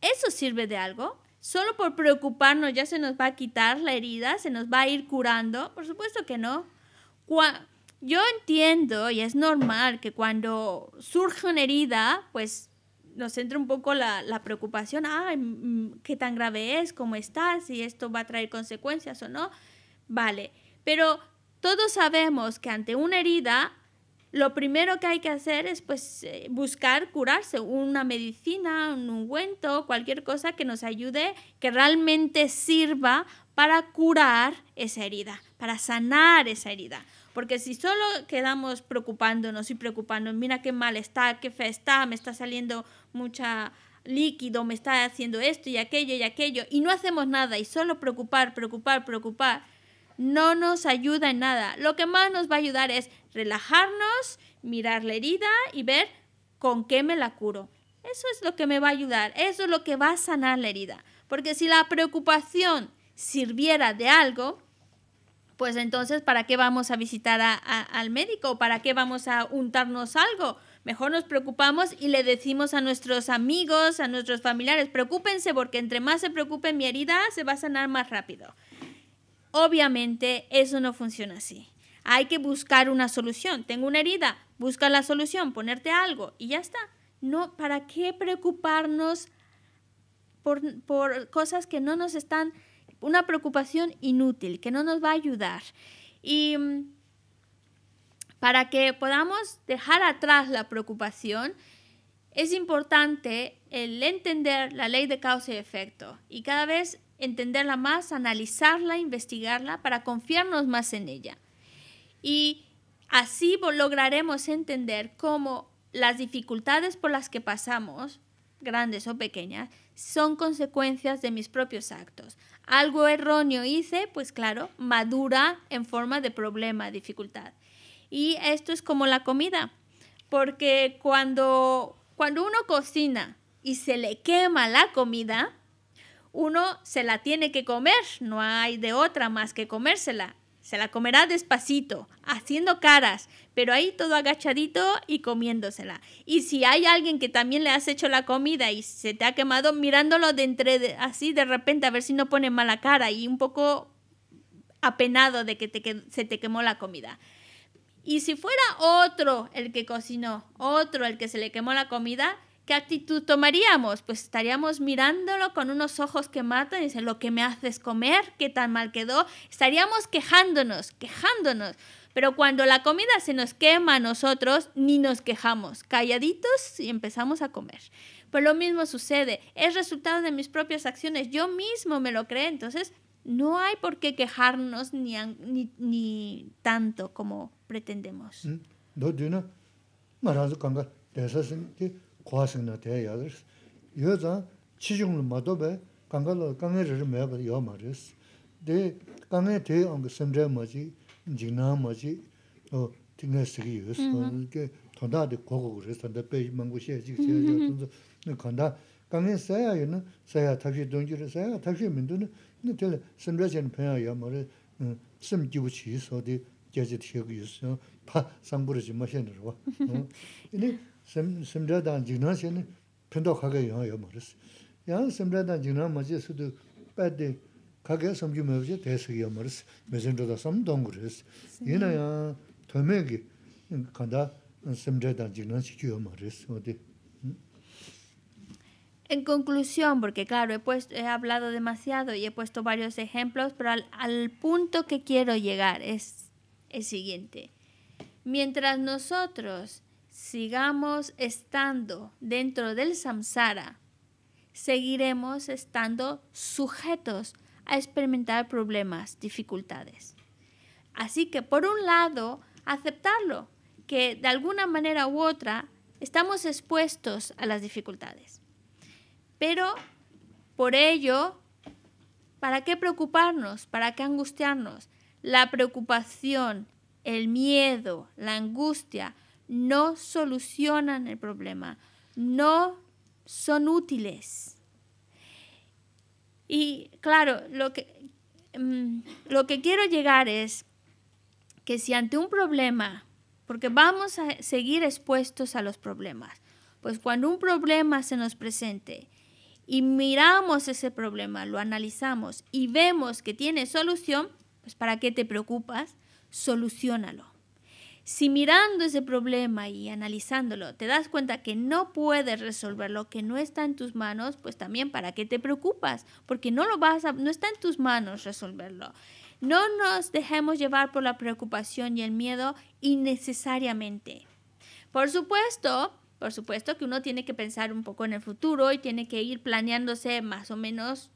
¿Eso sirve de algo? Solo por preocuparnos ya se nos va a quitar la herida, se nos va a ir curando. Por supuesto que no. Yo entiendo y es normal que cuando surge una herida, pues nos entra un poco la, preocupación, Ah, qué tan grave es, cómo está si esto va a traer consecuencias o no. Vale, pero todos sabemos que ante una herida, lo primero que hay que hacer es pues eh, buscar curarse, una medicina, un ungüento, cualquier cosa que nos ayude, que realmente sirva para curar esa herida, para sanar esa herida. Porque si solo quedamos preocupándonos y preocupándonos, mira qué mal está, qué fe está, me está saliendo mucha líquido, me está haciendo esto y aquello y aquello, y no hacemos nada y solo preocupar, preocupar, preocupar, no nos ayuda en nada. Lo que más nos va a ayudar es relajarnos, mirar la herida y ver con qué me la curo. Eso es lo que me va a ayudar, eso es lo que va a sanar la herida. Porque si la preocupación sirviera de algo, pues entonces ¿para qué vamos a visitar al médico? ¿Para qué vamos a untarnos algo? Mejor nos preocupamos y le decimos a nuestros amigos, a nuestros familiares, preocúpense porque entre más se preocupen mi herida, se va a sanar más rápido. Obviamente eso no funciona así. Hay que buscar una solución. Tengo una herida, busca la solución, ponerte algo y ya está. No, ¿para qué preocuparnos por, cosas que no nos están, una preocupación inútil, que no nos va a ayudar? Y mm, para que podamos dejar atrás la preocupación, es importante el entender la ley de causa y efecto y cada vez entenderla más, analizarla, investigarla, para confiarnos más en ella. Y así lograremos entender cómo las dificultades por las que pasamos, grandes o pequeñas, son consecuencias de mis propios actos. Algo erróneo hice, pues claro, madura en forma de problema, dificultad. Y esto es como la comida, porque cuando, cuando uno cocina y se le quema la comida, uno se la tiene que comer, no hay de otra más que comérsela. Se la comerá despacito, haciendo caras, pero ahí todo agachadito y comiéndosela. Y si hay alguien que también le has hecho la comida y se te ha quemado, mirándolo de entre así de repente a ver si no pone mala cara y un poco apenado de que se te quemó la comida. Y si fuera otro el que cocinó, otro el que se le quemó la comida, ¿Qué actitud tomaríamos? Pues estaríamos mirándolo con unos ojos que matan y dicen, lo que me haces comer, qué tan mal quedó. Estaríamos quejándonos, quejándonos. Pero cuando la comida se nos quema a nosotros, ni nos quejamos, calladitos y empezamos a comer. Pues lo mismo sucede, es resultado de mis propias acciones, yo mismo me lo creo, entonces no hay por qué quejarnos ni, ni, tanto como pretendemos. Mm. kuwaa shing 여자 taaya yaa 강가로 iyo zhaan chi chung lu maa tobaa, kanka laa, kanka ra ra mayaka yaa maa dharis. Dei, kanka yaa dayi anka san raya maa ji, jing naa maa ji, di ngaya sige yaas. Ka thandaa di kookoo gharis, thandaa bayi maangu shaa, yaa, kanka yaa sam En conclusión, porque claro, he, puesto, he hablado demasiado y he puesto varios ejemplos, pero al, al punto que quiero llegar es el siguiente. Mientras nosotros sigamos estando dentro del samsara, seguiremos estando sujetos a experimentar problemas, dificultades. Así que, por un lado, aceptarlo, que de alguna manera u otra estamos expuestos a las dificultades. Pero, por ello, ¿para qué preocuparnos? ¿Para qué angustiarnos? La preocupación, el miedo, la angustia, no solucionan el problema, no son útiles. Y claro, lo que, mm, lo que quiero llegar es que si ante un problema, porque vamos a seguir expuestos a los problemas, pues cuando un problema se nos presente y miramos ese problema, lo analizamos y vemos que tiene solución, pues ¿para qué te preocupas? Solucionalo. Si mirando ese problema y analizándolo te das cuenta que no puedes resolverlo, que no está en tus manos, pues también para qué te preocupas, porque no lo vas a, no está en tus manos resolverlo. No nos dejemos llevar por la preocupación y el miedo innecesariamente. Por supuesto, por supuesto que uno tiene que pensar un poco en el futuro y tiene que ir planeándose más o menos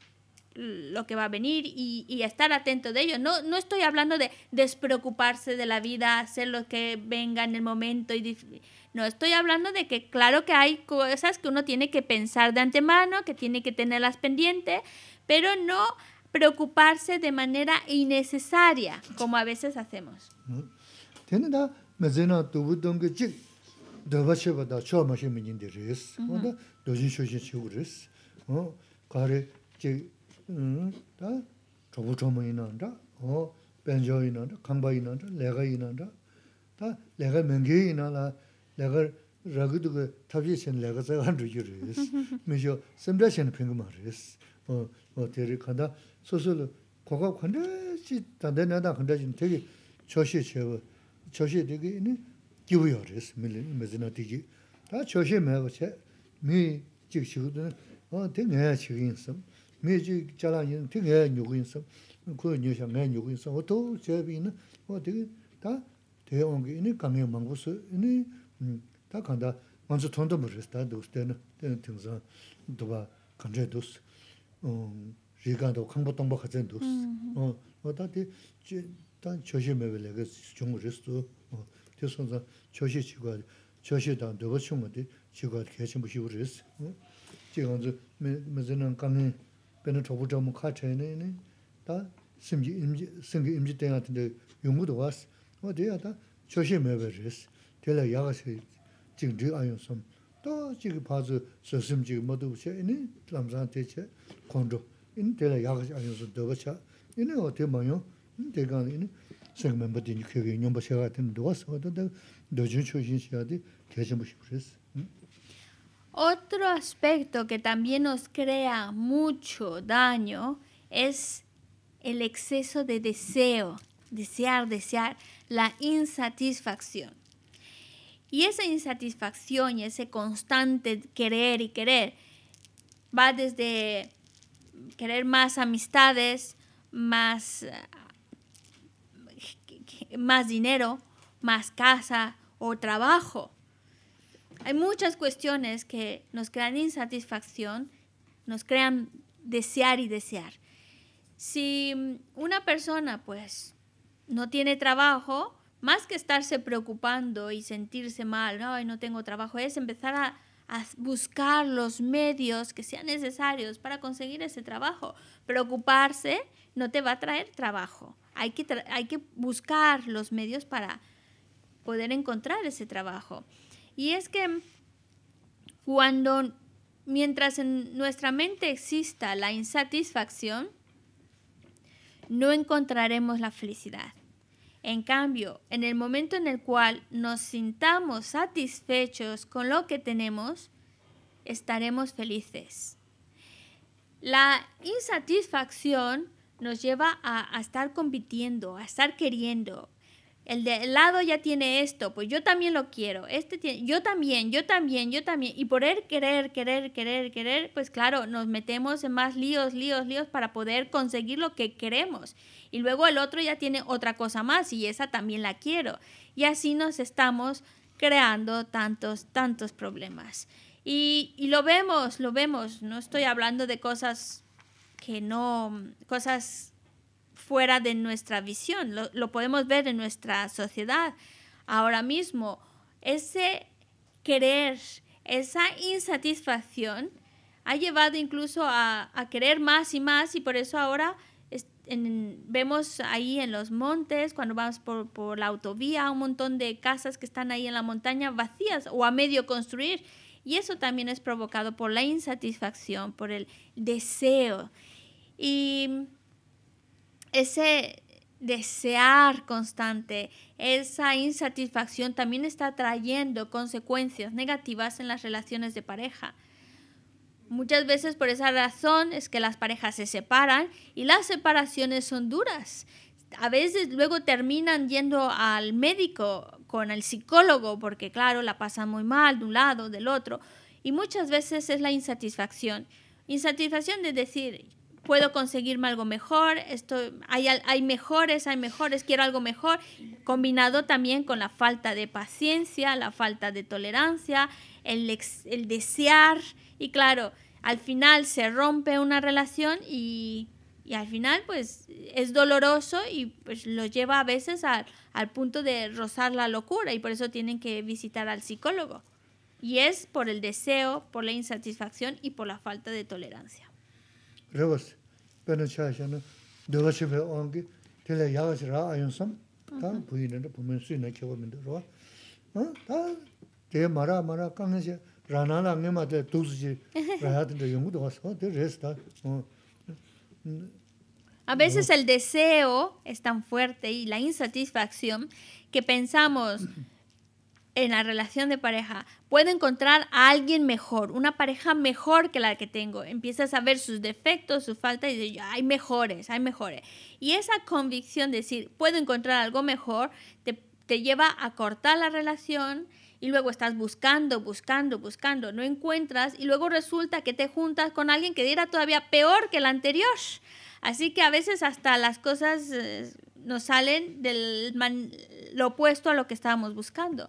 lo que va a venir y, estar atento de ello. No, no estoy hablando de despreocuparse de la vida, hacer lo que venga en el momento. Y no, estoy hablando de que claro que hay cosas que uno tiene que pensar de antemano, que tiene que tenerlas pendientes, pero no preocuparse de manera innecesaria, como a veces hacemos. Mm-hmm. 음 저거 처음에 있는 어 벤저이 있는 거 강바이 레가 있는 다 레가 맹기 있는 거 레를 라고드 레가 저 한두 줄이면서 셈레션의 핑거 어뭐 테르카다 소소는 그거 connect 있다 내나다 근데 되게 저시 저시 되게 기후예요 그래서 밀린 이제나듯이 다 처음에 거체 미 지금 지금 어 되게 신경씀 mē chī chālā yīn, tī ngā yīn yīn sāp, kū yīn shā ngā yīn yīn sāp, wā tō chē bī yīn, wā tī kī, tā, tē yōng kī, yīn kā ngā yīn māngbō sō, yīn, tā kāndā, wān sō tōntō mō rī sā, tā dōs, tē nā, tē nā tī ngā sā, dō bā, kāndrē bēnā chōpū chā mō khā chāyā 임지 yā nā, tā sīmjī, sīngi imjī tēngā tēndā yōngu tō wās, wā tēyā tā chōshī mē bē rēs, tēlā yā gā sī jīng dhī āyō sōm, tō jī kī pā sū sō sīmjī kī mō tō wuchā, yā nā lām sāng Otro aspecto que también nos crea mucho daño es el exceso de deseo, desear, desear, la insatisfacción. Y esa insatisfacción y ese constante querer y querer va desde querer más amistades, más, más dinero, más casa o trabajo hay muchas cuestiones que nos crean insatisfacción, nos crean desear y desear. Si una persona pues no tiene trabajo, más que estarse preocupando y sentirse mal, ay, no tengo trabajo, es empezar a, buscar los medios que sean necesarios para conseguir ese trabajo. Preocuparse no te va a traer trabajo. Hay hay que buscar los medios para poder encontrar ese trabajo. Y es que cuando, mientras en nuestra mente exista la insatisfacción, no encontraremos la felicidad. En cambio, en el momento en el cual nos sintamos satisfechos con lo que tenemos, estaremos felices. La insatisfacción nos lleva a, a estar compitiendo, a estar queriendo, el de lado ya tiene esto, pues yo también lo quiero, este yo también, yo también, yo también. Y por él querer, querer, querer, querer, pues claro, nos metemos en más líos, líos, líos para poder conseguir lo que queremos. Y luego el otro ya tiene otra cosa más y esa también la quiero. Y así nos estamos creando tantos, tantos problemas. Y, y lo vemos, lo vemos. No estoy hablando de cosas que no, cosas fuera de nuestra visión, lo, podemos ver en nuestra sociedad ahora mismo. Ese querer, esa insatisfacción ha llevado incluso a, querer más y más y por eso ahora vemos ahí en los montes, cuando vamos por, por, la autovía, un montón de casas que están ahí en la montaña vacías o a medio construir. Y eso también es provocado por la insatisfacción, por el deseo. Y ese desear constante, esa insatisfacción también está trayendo consecuencias negativas en las relaciones de pareja. Muchas veces por esa razón es que las parejas se separan y las separaciones son duras. A veces luego terminan yendo al médico con el psicólogo porque claro, la pasa muy mal de un lado, del otro. Y muchas veces es la insatisfacción. Insatisfacción de decir, puedo conseguirme algo mejor, esto, hay, hay mejores, hay mejores, quiero algo mejor, combinado también con la falta de paciencia, la falta de tolerancia, el, el desear, y claro, al final se rompe una relación y, y, al final pues es doloroso y pues lo lleva a veces al punto de rozar la locura y por eso tienen que visitar al psicólogo. Y es por el deseo, por la insatisfacción y por la falta de tolerancia. pēnā chāyāsha nā dēvā chibhē āngi tēlē yāgāsi rā āyōnsam tā pūyī nā rā pūmēn sūy nā kiawā mīndā rō tā tē mārā mārā kāngā chā rā nā nā ngē mā veces el deseo es tan fuerte y la insatisfacción que pensamos en la relación de pareja. Puedo encontrar a alguien mejor, una pareja mejor que la que tengo. Empiezas a ver sus defectos, sus faltas y dices, hay mejores, hay mejores. Y esa convicción de decir, puedo encontrar algo mejor, te, te lleva a cortar la relación y luego estás buscando, buscando, buscando, no encuentras y luego resulta que te juntas con alguien que era todavía peor que el anterior. Así que a veces hasta las cosas eh, nos salen del lo opuesto a lo que estábamos buscando.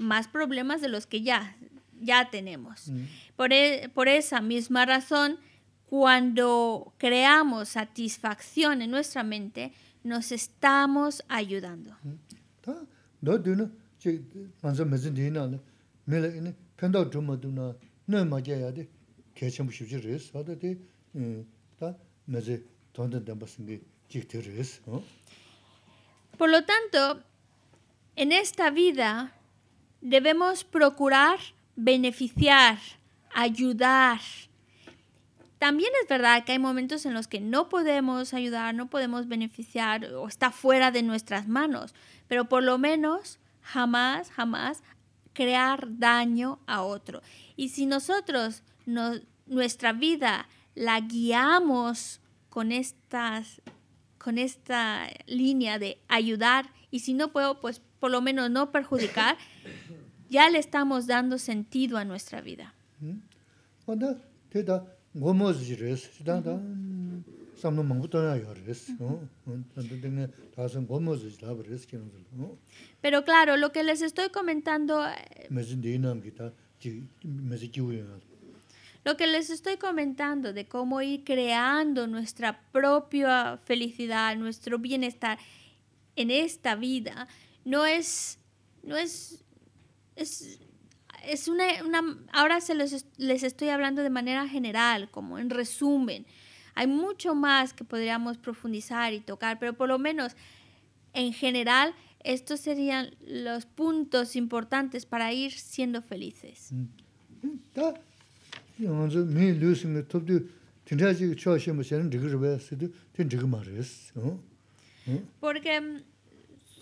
más problemas de los que ya, ya tenemos. Mm. E, por esa misma razón, cuando creamos satisfacción en nuestra mente, nos estamos ayudando. Por lo tanto, en esta vida Debemos procurar beneficiar, ayudar. También es verdad que hay momentos en los que no podemos ayudar, no podemos beneficiar o está fuera de nuestras manos, pero por lo menos jamás, jamás crear daño a otro. Y si nosotros nuestra vida la guiamos con estas con esta línea de ayudar y si no puedo pues por lo menos no perjudicar ya le estamos dando sentido a nuestra vida. Pero claro, lo que les estoy comentando... Eh, lo que les estoy comentando de cómo ir creando nuestra propia felicidad, nuestro bienestar en esta vida, no es, no es es, es una, una, ahora se les estoy hablando de manera general, como en resumen. Hay mucho más que podríamos profundizar y tocar, pero por lo menos en general estos serían los puntos importantes para ir siendo felices. Porque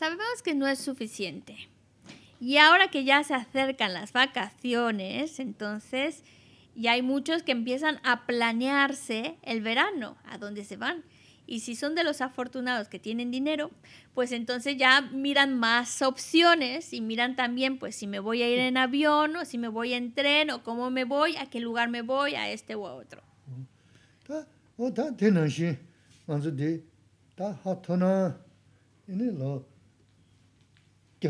Sabemos que no es suficiente. Y ahora que ya se acercan las vacaciones, entonces ya hay muchos que empiezan a planearse el verano, a dónde se van. Y si son de los afortunados que tienen dinero, pues entonces ya miran más opciones y miran también, pues si me voy a ir en avión o si me voy en tren o cómo me voy, a qué lugar me voy, a este o a otro. Y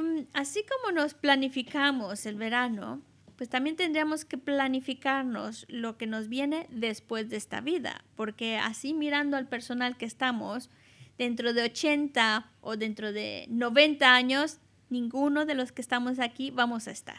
mm, así como nos planificamos el verano, pues también tendríamos que planificarnos lo que nos viene después de esta vida, porque así mirando al personal que estamos, dentro de 80 o dentro de 90 años, ninguno de los que estamos aquí vamos a estar.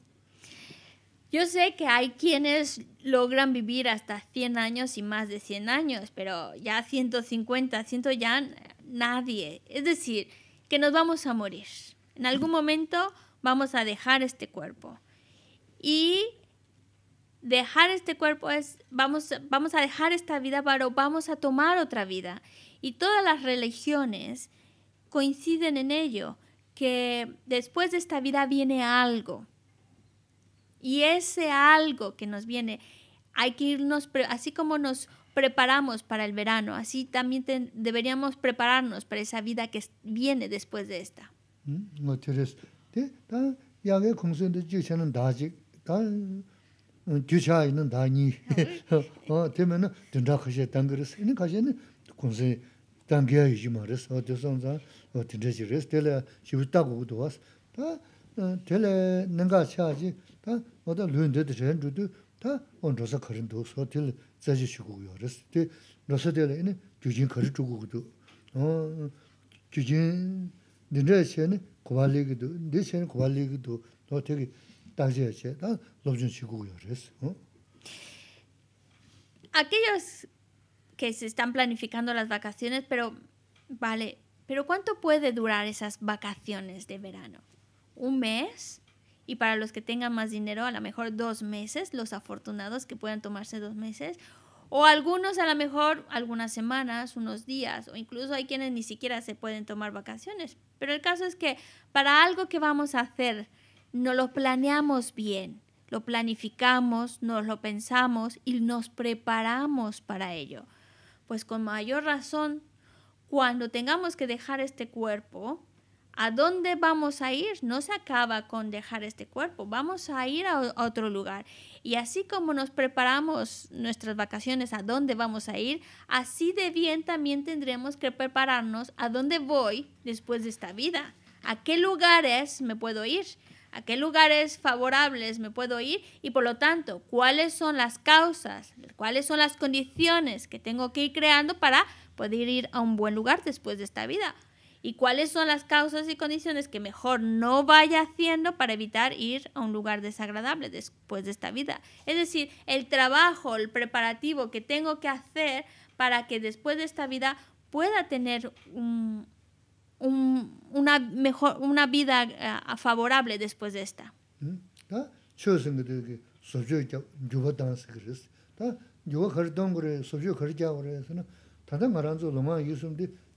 Yo sé que hay quienes logran vivir hasta 100 años y más de 100 años, pero ya 150, 100 ya nadie. Es decir, que nos vamos a morir. En algún momento vamos a dejar este cuerpo. Y dejar este cuerpo es, vamos, vamos a dejar esta vida, pero vamos a tomar otra vida. Y todas las religiones coinciden en ello, que después de esta vida viene algo. Y ese algo que nos viene, hay que irnos, así como nos preparamos para el verano, así también deberíamos prepararnos para esa vida que viene después de esta. ¿Mm? Aquellos que se están planificando las vacaciones, pero vale, pero ¿cuánto puede durar esas vacaciones de verano? ¿Un mes? y para los que tengan más dinero, a lo mejor dos meses, los afortunados que puedan tomarse dos meses, o algunos a lo mejor algunas semanas, unos días, o incluso hay quienes ni siquiera se pueden tomar vacaciones. Pero el caso es que para algo que vamos a hacer, no lo planeamos bien, lo planificamos, nos lo pensamos y nos preparamos para ello. Pues con mayor razón, cuando tengamos que dejar este cuerpo, a dónde vamos a ir no se acaba con dejar este cuerpo, vamos a ir a, otro lugar. Y así como nos preparamos nuestras vacaciones, a dónde vamos a ir, así de bien también tendremos que prepararnos a dónde voy después de esta vida, a qué lugares me puedo ir, a qué lugares favorables me puedo ir y por lo tanto, cuáles son las causas, cuáles son las condiciones que tengo que ir creando para poder ir a un buen lugar después de esta vida y cuáles son las causas y condiciones que mejor no vaya haciendo para evitar ir a un lugar desagradable después de esta vida. Es decir, el trabajo, el preparativo que tengo que hacer para que después de esta vida pueda tener un, un, una, mejor, una vida eh, favorable después de esta. ¿Mm?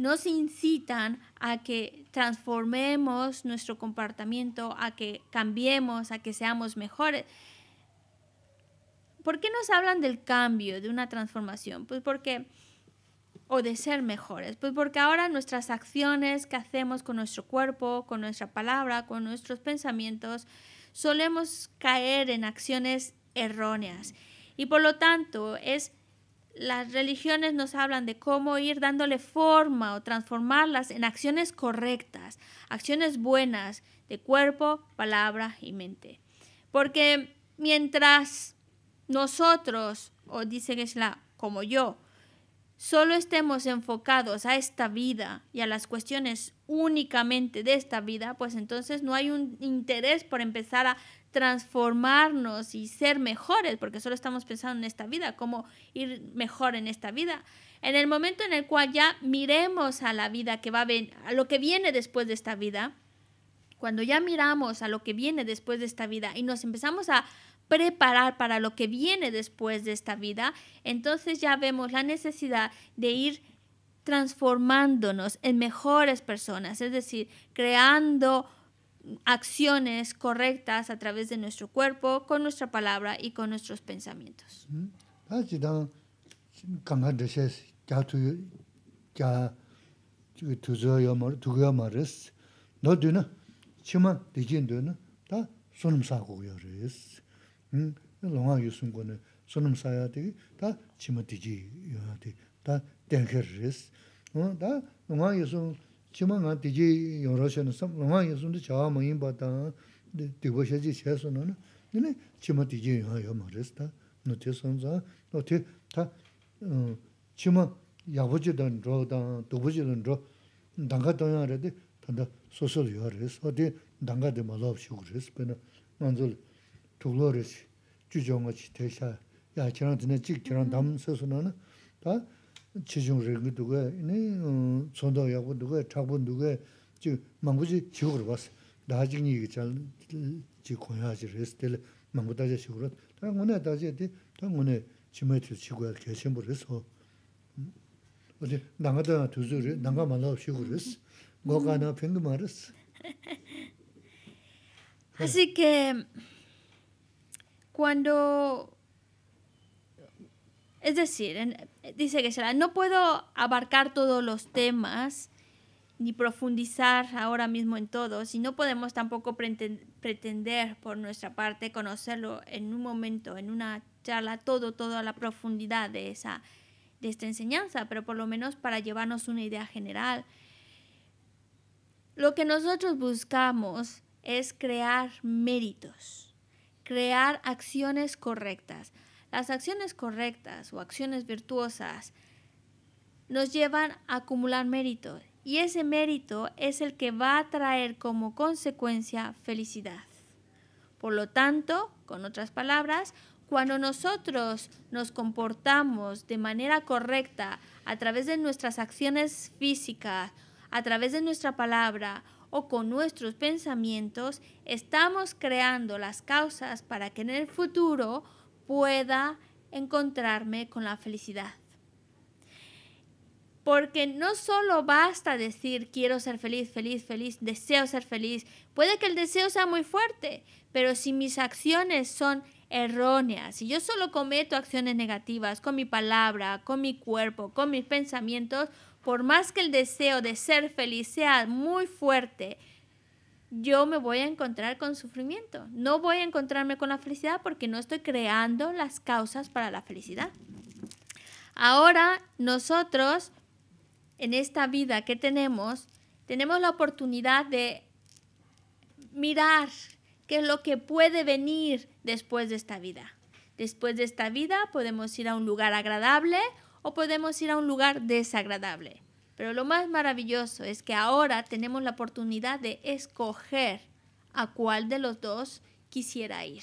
nos incitan a que transformemos nuestro comportamiento, a que cambiemos, a que seamos mejores. ¿Por qué nos hablan del cambio, de una transformación? Pues porque o de ser mejores, pues porque ahora nuestras acciones que hacemos con nuestro cuerpo, con nuestra palabra, con nuestros pensamientos, solemos caer en acciones erróneas. Y por lo tanto, es las religiones nos hablan de cómo ir dándole forma o transformarlas en acciones correctas, acciones buenas de cuerpo, palabra y mente. Porque mientras nosotros, o dice la, como yo, solo estemos enfocados a esta vida y a las cuestiones únicamente de esta vida, pues entonces no hay un interés por empezar a transformarnos y ser mejores, porque solo estamos pensando en esta vida, cómo ir mejor en esta vida. En el momento en el cual ya miremos a la vida que va a a lo que viene después de esta vida, cuando ya miramos a lo que viene después de esta vida y nos empezamos a preparar para lo que viene después de esta vida, entonces ya vemos la necesidad de ir transformándonos en mejores personas, es decir, creando acciones correctas a través de nuestro cuerpo, con nuestra palabra y con nuestros pensamientos. chima 디지 diji yorosho na sam, nga yasho na chawa mayin bata, diba shaji shesho na na, nina chima diji yoha yo ma res ta, no te son za, no te ta, uh, chima yabuji dan dro, dan dubuji dan dro, danga donya re de, tanda sosol 지중 링기 그 두가 이네 어, 전도 야고 두가 차분 두가 지 망부지 지으로 봤어 나중에 이게 잘지 고야지 했을 망부다지 식으로 당 오늘 다시 지당오에 지메트 지 이렇게 계신 분에서 어디 나가다 두줄 나가 말아 식으로 했어 뭐가나 핑도 말았어 así que cuando es decir en, dice que no puedo abarcar todos los temas ni profundizar ahora mismo en todos y no podemos tampoco pretender por nuestra parte conocerlo en un momento, en una charla, todo, toda la profundidad de, esa, de esta enseñanza, pero por lo menos para llevarnos una idea general. Lo que nosotros buscamos es crear méritos, crear acciones correctas. Las acciones correctas o acciones virtuosas nos llevan a acumular mérito y ese mérito es el que va a traer como consecuencia felicidad. Por lo tanto, con otras palabras, cuando nosotros nos comportamos de manera correcta a través de nuestras acciones físicas, a través de nuestra palabra o con nuestros pensamientos, estamos creando las causas para que en el futuro pueda encontrarme con la felicidad. Porque no solo basta decir quiero ser feliz, feliz, feliz, deseo ser feliz. Puede que el deseo sea muy fuerte, pero si mis acciones son erróneas, si yo solo cometo acciones negativas con mi palabra, con mi cuerpo, con mis pensamientos, por más que el deseo de ser feliz sea muy fuerte, yo me voy a encontrar con sufrimiento. No voy a encontrarme con la felicidad porque no estoy creando las causas para la felicidad. Ahora nosotros, en esta vida que tenemos, tenemos la oportunidad de mirar qué es lo que puede venir después de esta vida. Después de esta vida podemos ir a un lugar agradable o podemos ir a un lugar desagradable. Pero lo más maravilloso es que ahora tenemos la oportunidad de escoger a cuál de los dos quisiera ir.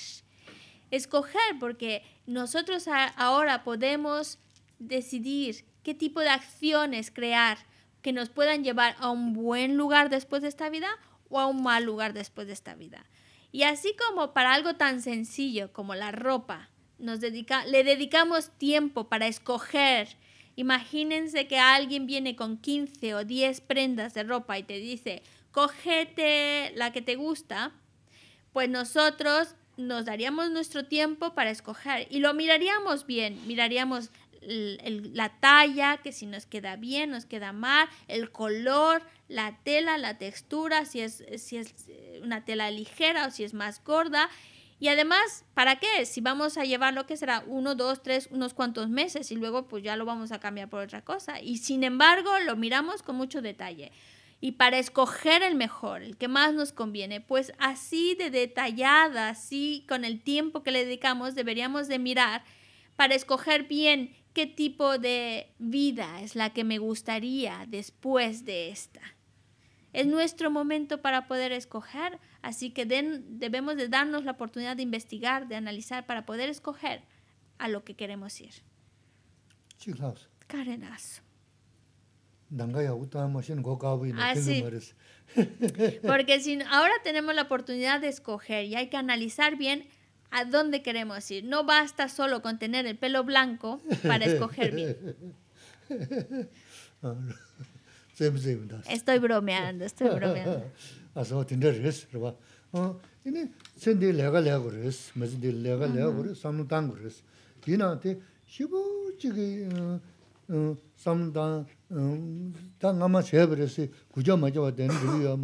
Escoger porque nosotros ahora podemos decidir qué tipo de acciones crear que nos puedan llevar a un buen lugar después de esta vida o a un mal lugar después de esta vida. Y así como para algo tan sencillo como la ropa, nos le dedicamos tiempo para escoger Imagínense que alguien viene con 15 o 10 prendas de ropa y te dice, cógete la que te gusta, pues nosotros nos daríamos nuestro tiempo para escoger y lo miraríamos bien, miraríamos la talla, que si nos queda bien, nos queda mal, el color, la tela, la textura, si si es eh, una tela ligera o si es más gorda y además, ¿para qué? Si vamos a llevar lo que será uno, dos, tres, unos cuantos meses y luego pues ya lo vamos a cambiar por otra cosa. Y sin embargo, lo miramos con mucho detalle. Y para escoger el mejor, el que más nos conviene, pues así de detallada, así con el tiempo que le dedicamos, deberíamos de mirar para escoger bien qué tipo de vida es la que me gustaría después de esta. Es nuestro momento para poder escoger, así que den, debemos de darnos la oportunidad de investigar, de analizar para poder escoger a lo que queremos ir. no Así. Ah, Porque si ahora tenemos la oportunidad de escoger y hay que analizar bien a dónde queremos ir. No basta solo con tener el pelo blanco para escoger bien. Ah, zebi zebi Estoy bromeando, estoy bromeando. Aso, 어 res, rwa. Ine, sen di lega lega res, mazi di lega mm-hmm. lega res, samu tango res. Ina, te, shibu chigi uh, uh, samu tango, um, ta ngama sheba res, kuja maja wa teni dhuri ya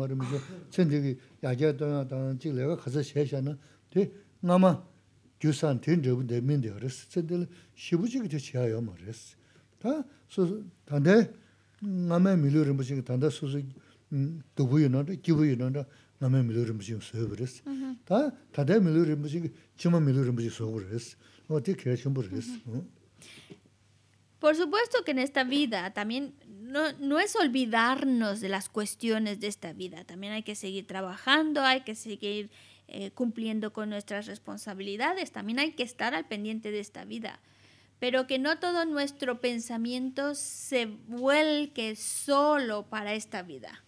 Por supuesto que en esta vida también no, es olvidarnos de las cuestiones de esta vida, también hay que seguir trabajando, hay que seguir eh, cumpliendo con nuestras responsabilidades, también hay que estar al pendiente de esta vida pero que no todo nuestro pensamiento se vuelque solo para esta vida.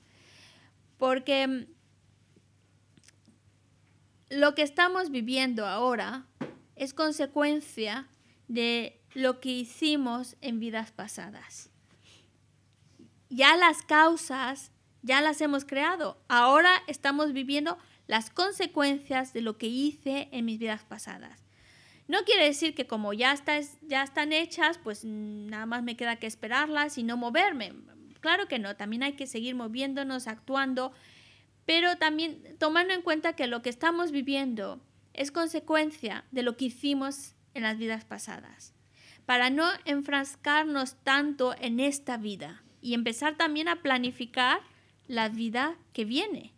Porque lo que estamos viviendo ahora es consecuencia de lo que hicimos en vidas pasadas. Ya las causas ya las hemos creado. Ahora estamos viviendo las consecuencias de lo que hice en mis vidas pasadas. No quiere decir que como ya, están hechas, pues mm, nada más me queda que esperarlas y no moverme. Claro que no, también hay que seguir moviéndonos, actuando, pero también tomando en cuenta que lo que estamos viviendo es consecuencia de lo que hicimos en las vidas pasadas, para no enfrascarnos tanto en esta vida y empezar también a planificar la vida que viene.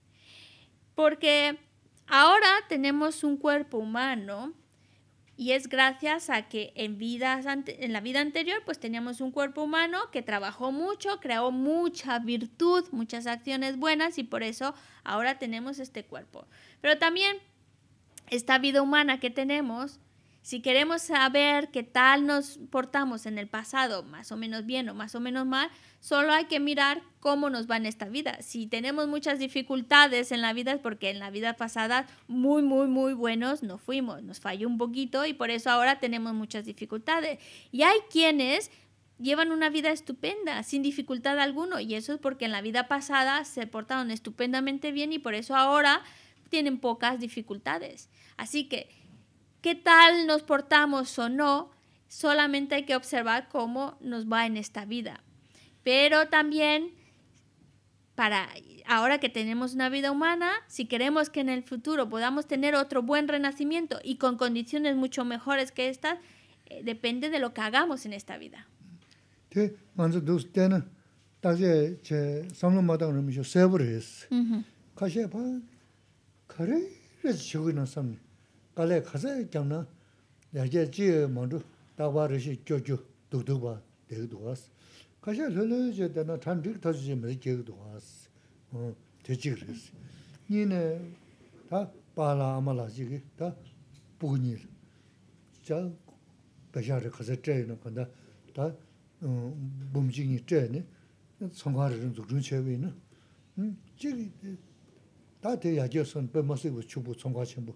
Porque ahora tenemos un cuerpo humano y es gracias a que en, en la vida anterior pues teníamos un cuerpo humano que trabajó mucho, creó mucha virtud, muchas acciones buenas y por eso ahora tenemos este cuerpo. Pero también esta vida humana que tenemos si queremos saber qué tal nos portamos en el pasado, más o menos bien o más o menos mal, solo hay que mirar cómo nos va en esta vida. Si tenemos muchas dificultades en la vida es porque en la vida pasada muy, muy, muy buenos no fuimos, nos falló un poquito y por eso ahora tenemos muchas dificultades. Y hay quienes llevan una vida estupenda, sin dificultad alguna, y eso es porque en la vida pasada se portaron estupendamente bien y por eso ahora tienen pocas dificultades. Así que qué tal nos portamos o no, solamente hay que observar cómo nos va en esta vida. Pero también, para ahora que tenemos una vida humana, si queremos que en el futuro podamos tener otro buen renacimiento y con condiciones mucho mejores que estas, eh, depende de lo que hagamos en esta vida. Kale khasaya 있잖아. naa, yagyaa jiyaa maandu, taa waa rishi kyo kyo, duk dukwaa, degi duwaas. Khasaya loo loo jaa danaa, chan dik taa siyaa maa degi duwaas, dhechik hmm, risi. Ni naa, taa paala, amalaaji ki, taa bugnii ra. Chao, baiyaa ria khasaya chayi naa, kandaa, taa hmm, bumjini chayi chayi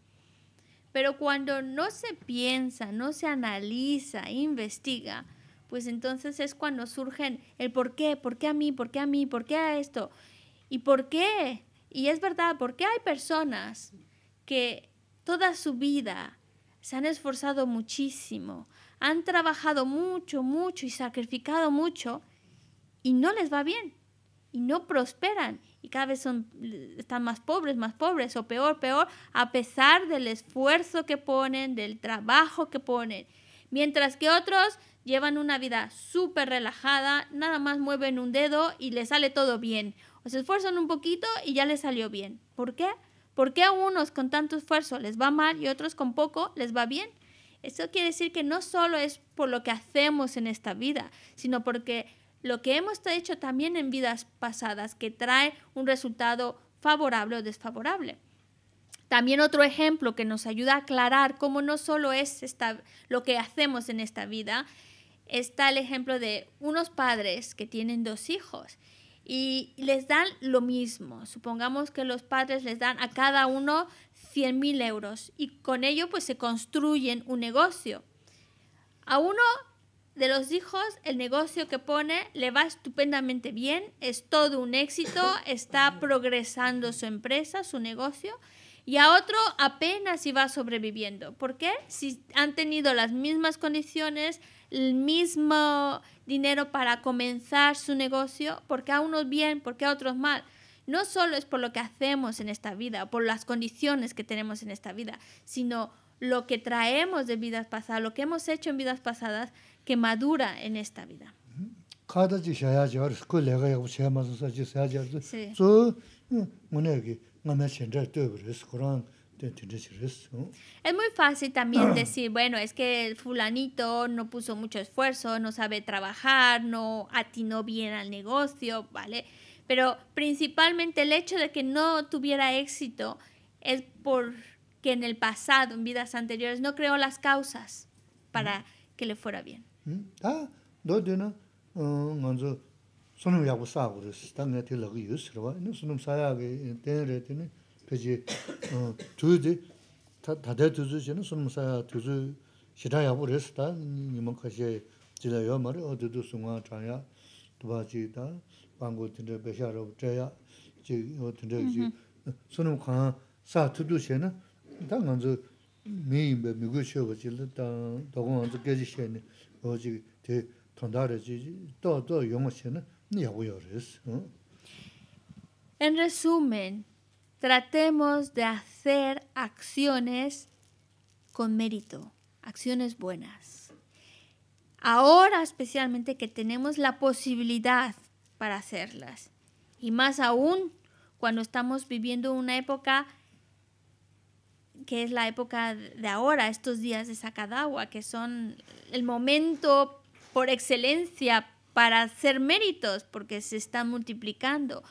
Pero cuando no se piensa, no se analiza, e investiga, pues entonces es cuando surgen el por qué, por qué a mí, por qué a mí, por qué a esto, y por qué, y es verdad, por qué hay personas que toda su vida se han esforzado muchísimo, han trabajado mucho, mucho y sacrificado mucho, y no les va bien y no prosperan y cada vez son, están más pobres, más pobres o peor, peor, a pesar del esfuerzo que ponen, del trabajo que ponen. Mientras que otros llevan una vida súper relajada, nada más mueven un dedo y les sale todo bien. O se esfuerzan un poquito y ya les salió bien. ¿Por qué? ¿Por qué a unos con tanto esfuerzo les va mal y a otros con poco les va bien? Eso quiere decir que no solo es por lo que hacemos en esta vida, sino porque lo que hemos hecho también en vidas pasadas que trae un resultado favorable o desfavorable. También otro ejemplo que nos ayuda a aclarar cómo no solo es esta, lo que hacemos en esta vida, está el ejemplo de unos padres que tienen dos hijos y les dan lo mismo. Supongamos que los padres les dan a cada uno 100.000 euros y con ello pues se construyen un negocio. A uno de los hijos, el negocio que pone le va estupendamente bien, es todo un éxito, está progresando su empresa, su negocio, y a otro apenas iba va sobreviviendo. ¿Por qué? Si han tenido las mismas condiciones, el mismo dinero para comenzar su negocio, porque a unos bien, porque a otros mal. No solo es por lo que hacemos en esta vida, por las condiciones que tenemos en esta vida, sino lo que traemos de vidas pasadas, lo que hemos hecho en vidas pasadas, madura en esta vida. Es muy fácil también decir, bueno, es que fulanito no puso mucho esfuerzo, no sabe trabajar, no atinó bien al negocio, ¿vale? Pero principalmente el hecho de que no tuviera éxito es porque en el pasado, en vidas anteriores, no creó las causas para que le fuera bien. 다 너드는 어 먼저 손을 약부 싸고 그랬어. 당에 들려고 유스러워. 너 손님 사야게 되는 그지 어 두지 다 다들 두지는 손님 사야 두지 시다야 버렸어. 다 님은 가시 지나요 말이 어디도 숨어 자야 도바지다. 방고 진짜 배샤로 돼야 지 어떤데 지 손님 관 사투두시는 당 먼저 메인 배 미국 쇼가 먼저 깨지시네. En resumen, tratemos de hacer acciones con mérito, acciones buenas. Ahora especialmente que tenemos la posibilidad para hacerlas. Y más aún cuando estamos viviendo una época que es la época de ahora, estos días de Sacadagua, que son el momento por excelencia para hacer méritos, porque se están multiplicando.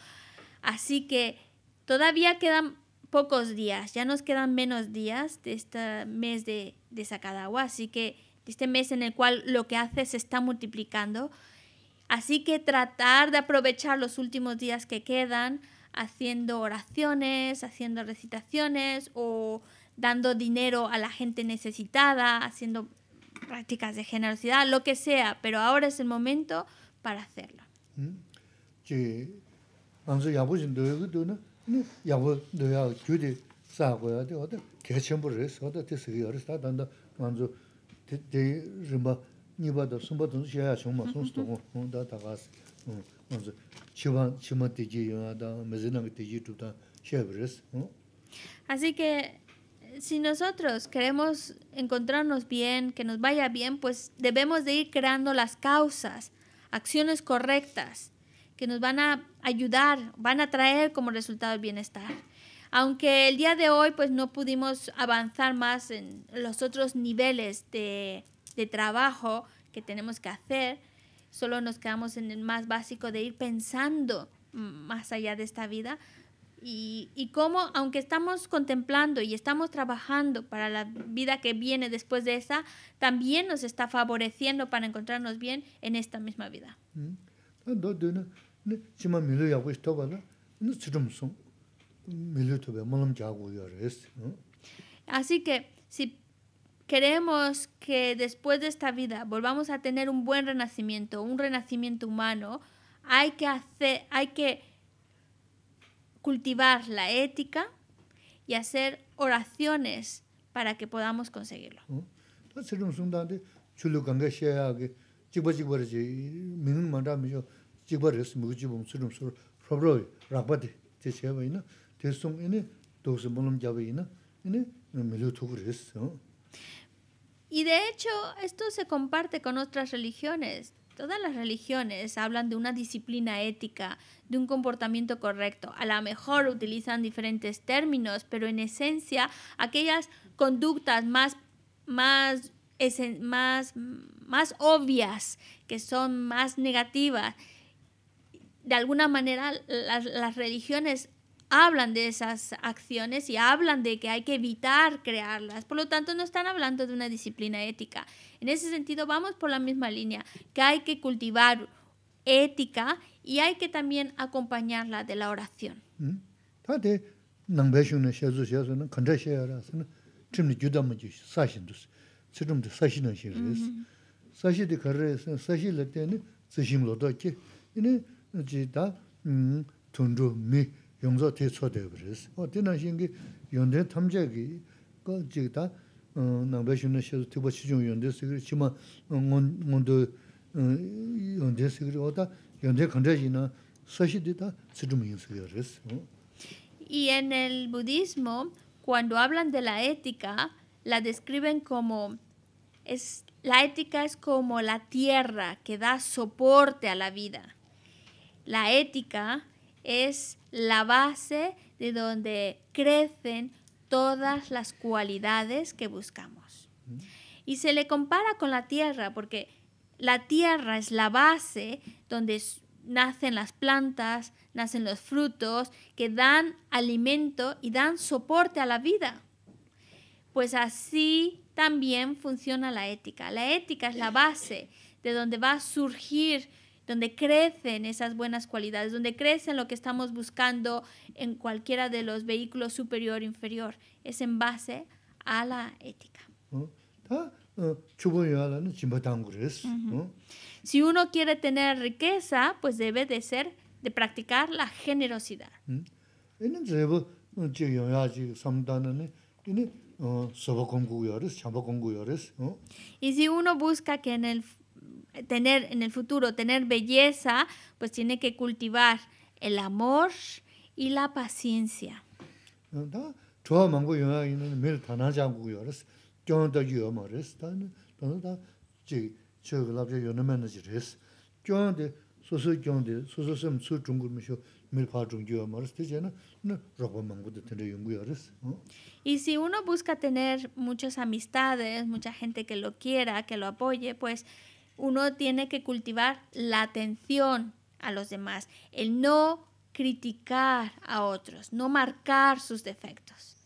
Así que todavía quedan pocos días, ya nos quedan menos días de este mes de, de Sacadagua, así que este mes en el cual lo que hace se está multiplicando. Así que tratar de aprovechar los últimos días que quedan haciendo oraciones, haciendo recitaciones o dando dinero a la gente necesitada, haciendo prácticas de generosidad, lo que sea, pero ahora es el momento para hacerlo. Así que si nosotros queremos encontrarnos bien, que nos vaya bien, pues debemos de ir creando las causas, acciones correctas que nos van a ayudar, van a traer como resultado el bienestar. Aunque el día de hoy pues no pudimos avanzar más en los otros niveles de, de trabajo que tenemos que hacer, solo nos quedamos en el más básico de ir pensando más allá de esta vida y, y cómo, aunque estamos contemplando y estamos trabajando para la vida que viene después de esa, también nos está favoreciendo para encontrarnos bien en esta misma vida. Así que si queremos que después de esta vida volvamos a tener un buen renacimiento, un renacimiento humano, hay que, hacer, hay que cultivar la ética y hacer oraciones para que podamos conseguirlo. Mm. Y de hecho, esto se comparte con otras religiones. Todas las religiones hablan de una disciplina ética, de un comportamiento correcto. A lo mejor utilizan diferentes términos, pero en esencia aquellas conductas más, más, más, más obvias, que son más negativas, de alguna manera las, las religiones hablan de esas acciones y hablan de que hay que evitar crearlas. Por lo tanto, no están hablando de una disciplina ética. En ese sentido, vamos por la misma línea, que hay que cultivar ética y hay que también acompañarla de la oración. Mm? Y en el budismo, cuando hablan de la ética, la describen como es la ética es como la tierra que da soporte a la vida. La ética es la base de donde crecen todas las cualidades que buscamos. Y se le compara con la tierra, porque la tierra es la base donde nacen las plantas, nacen los frutos, que dan alimento y dan soporte a la vida. Pues así también funciona la ética. La ética es la base de donde va a surgir donde crecen esas buenas cualidades, donde crecen lo que estamos buscando en cualquiera de los vehículos superior, inferior. Es en base a la ética. Eh, si uno quiere tener riqueza, pues debe de ser, de practicar la generosidad. Y si uno busca que en el tener en el futuro, tener belleza, pues tiene que cultivar el amor y la paciencia. Y si uno busca tener muchas amistades, mucha gente que lo quiera, que lo apoye, pues uno tiene que cultivar la atención a los demás, el no criticar a otros, no marcar sus defectos.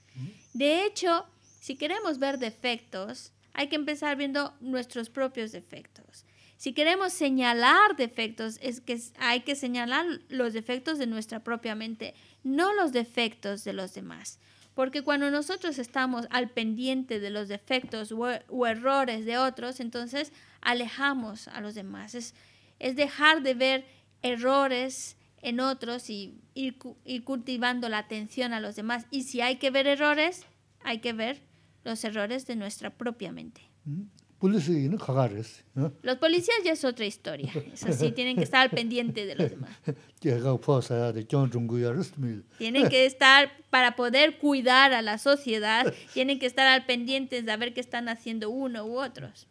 De hecho, si queremos ver defectos, hay que empezar viendo nuestros propios defectos. Si queremos señalar defectos, es que hay que señalar los defectos de nuestra propia mente, no los defectos de los demás. Porque cuando nosotros estamos al pendiente de los defectos o, e, errores de otros, entonces alejamos a los demás. Es, es dejar de ver errores en otros y ir, cultivando la atención a los demás. Y si hay que ver errores, hay que ver los errores de nuestra propia mente. Mm-hmm. Los policías ya es otra historia. sí, tienen que estar al pendiente de los demás. Tienen que estar, para poder cuidar a la sociedad, tienen que estar al pendiente de ver qué están haciendo uno u otros.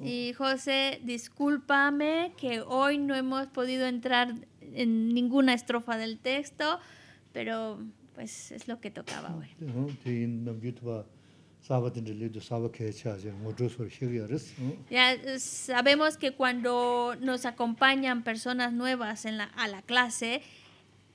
Y José, discúlpame que hoy no hemos podido entrar en ninguna estrofa del texto, pero pues es lo que tocaba hoy. Ya eh, sabemos que cuando nos acompañan personas nuevas en a la clase,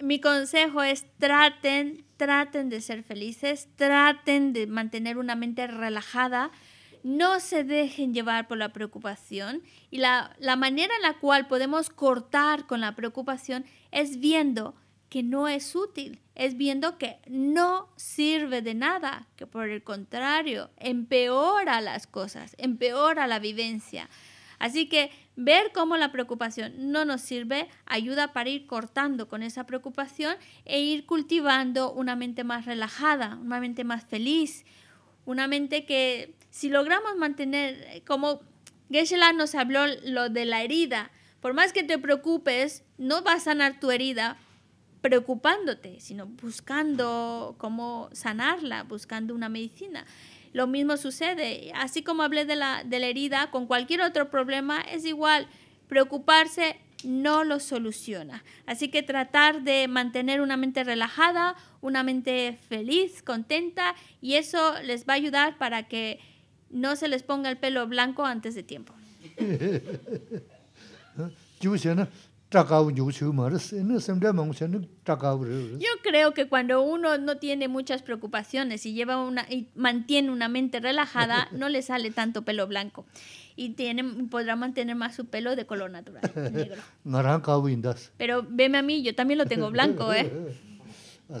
mi consejo es traten, traten de ser felices, traten de mantener una mente relajada, no se dejen llevar por la preocupación y la, manera en la cual podemos cortar con la preocupación es viendo que no es útil, es viendo que no sirve de nada, que por el contrario empeora las cosas, empeora la vivencia. Así que ver cómo la preocupación no nos sirve ayuda para ir cortando con esa preocupación e ir cultivando una mente más relajada, una mente más feliz, una mente que si logramos mantener, como geshe nos habló lo de la herida, por más que te preocupes, no vas a sanar tu herida preocupándote, sino buscando cómo sanarla, buscando una medicina. Lo mismo sucede, así como hablé de la, de la herida, con cualquier otro problema es igual, preocuparse no lo soluciona. Así que tratar de mantener una mente relajada, una mente feliz, contenta, y eso les va a ayudar para que no se les ponga el pelo blanco antes de tiempo. ¿Ah? Yo creo que cuando uno no tiene muchas preocupaciones y lleva una y mantiene una mente relajada, no le sale tanto pelo blanco y tiene, podrá mantener más su pelo de color natural, negro. Pero veme a mí, yo también lo tengo blanco, ¿eh? Ah,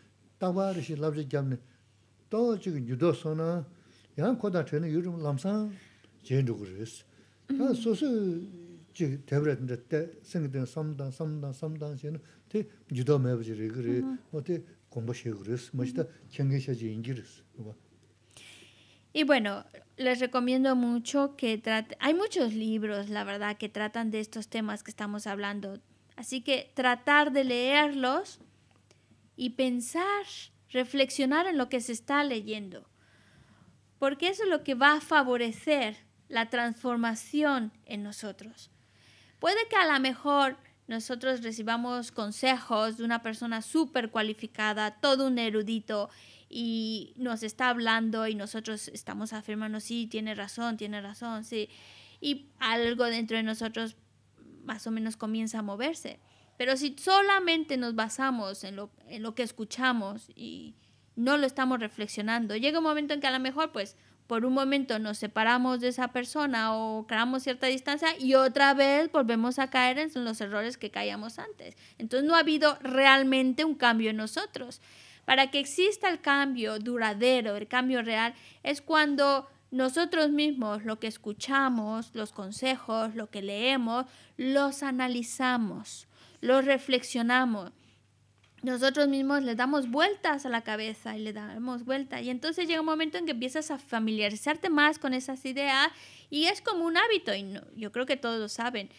Y bueno, les recomiendo mucho que traten, hay muchos libros, la verdad, que tratan de estos temas que estamos hablando. Así que tratar de leerlos y pensar, reflexionar en lo que se está leyendo, porque eso es lo que va a favorecer la transformación en nosotros. Puede que a lo mejor nosotros recibamos consejos de una persona súper cualificada, todo un erudito, y nos está hablando y nosotros estamos afirmando, sí, tiene razón, tiene razón, sí. Y algo dentro de nosotros más o menos comienza a moverse. Pero si solamente nos basamos en lo, en lo que escuchamos y no lo estamos reflexionando, llega un momento en que a lo mejor pues por un momento nos separamos de esa persona o creamos cierta distancia y otra vez volvemos a caer en los errores que caíamos antes. Entonces no ha habido realmente un cambio en nosotros. Para que exista el cambio duradero, el cambio real, es cuando nosotros mismos lo que escuchamos, los consejos, lo que leemos, los analizamos lo reflexionamos. Nosotros mismos le damos vueltas a la cabeza y le damos vueltas. Y entonces llega un momento en que empiezas a familiarizarte más con esas ideas y es como un hábito. Y yo creo que todos lo saben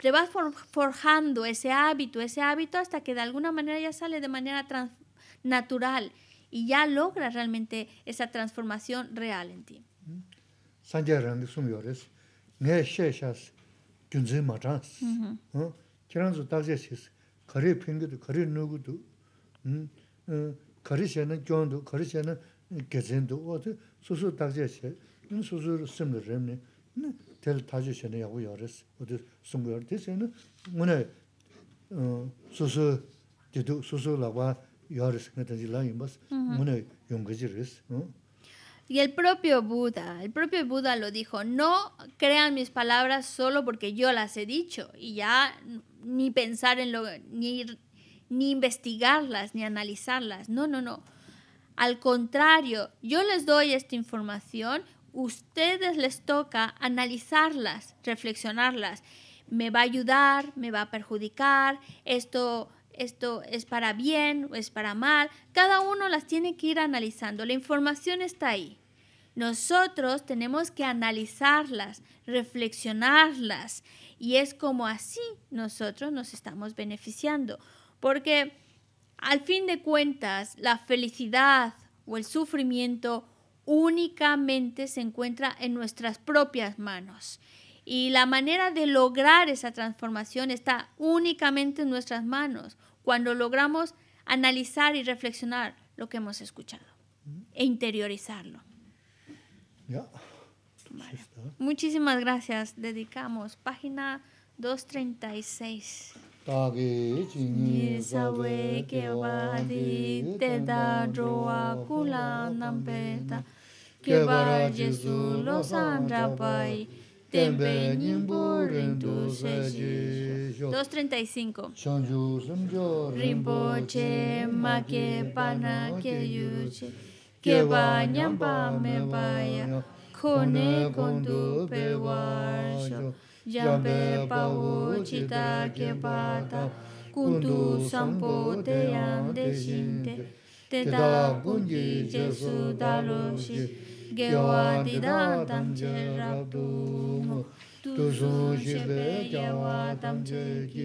te vas forjando ese hábito, ese hábito hasta que de alguna manera ya sale de manera natural y ya logras realmente esa transformación real en ti. Mm. Y el propio Buda, el propio Buda lo dijo, no crean mis palabras solo porque yo las he dicho y ya ni pensar en lo, ni, ni investigarlas, ni analizarlas. No, no, no. Al contrario, yo les doy esta información, ustedes les toca analizarlas, reflexionarlas. Me va a ayudar, me va a perjudicar, esto, esto es para bien o es para mal. Cada uno las tiene que ir analizando. La información está ahí. Nosotros tenemos que analizarlas, reflexionarlas y es como así nosotros nos estamos beneficiando. Porque al fin de cuentas, la felicidad o el sufrimiento únicamente se encuentra en nuestras propias manos. Y la manera de lograr esa transformación está únicamente en nuestras manos, cuando logramos analizar y reflexionar lo que hemos escuchado e interiorizarlo. Ya. Vale. Muchísimas gracias. Dedicamos página 236. Tagi chingi sawe kewa di da roa kula nampeta kewa jesu lo sandra pai tempe nimbu rindu seji 235 Shonju sumjo rinpoche ma ke pana ke yuche ke ba nyam pa me ba ya kho ne kon du pe wa sho ya be pa wo chi ta ke pa ta kun tu sam po te yan de shin te te da kun ji je su da lo shi ge wa di da tam je ra tu mo tu su shi be ge wa tam je ki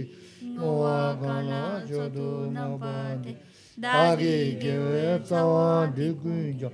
no wa ka na jo du na pa te dāgī gīvē tāwā dīgūñjō,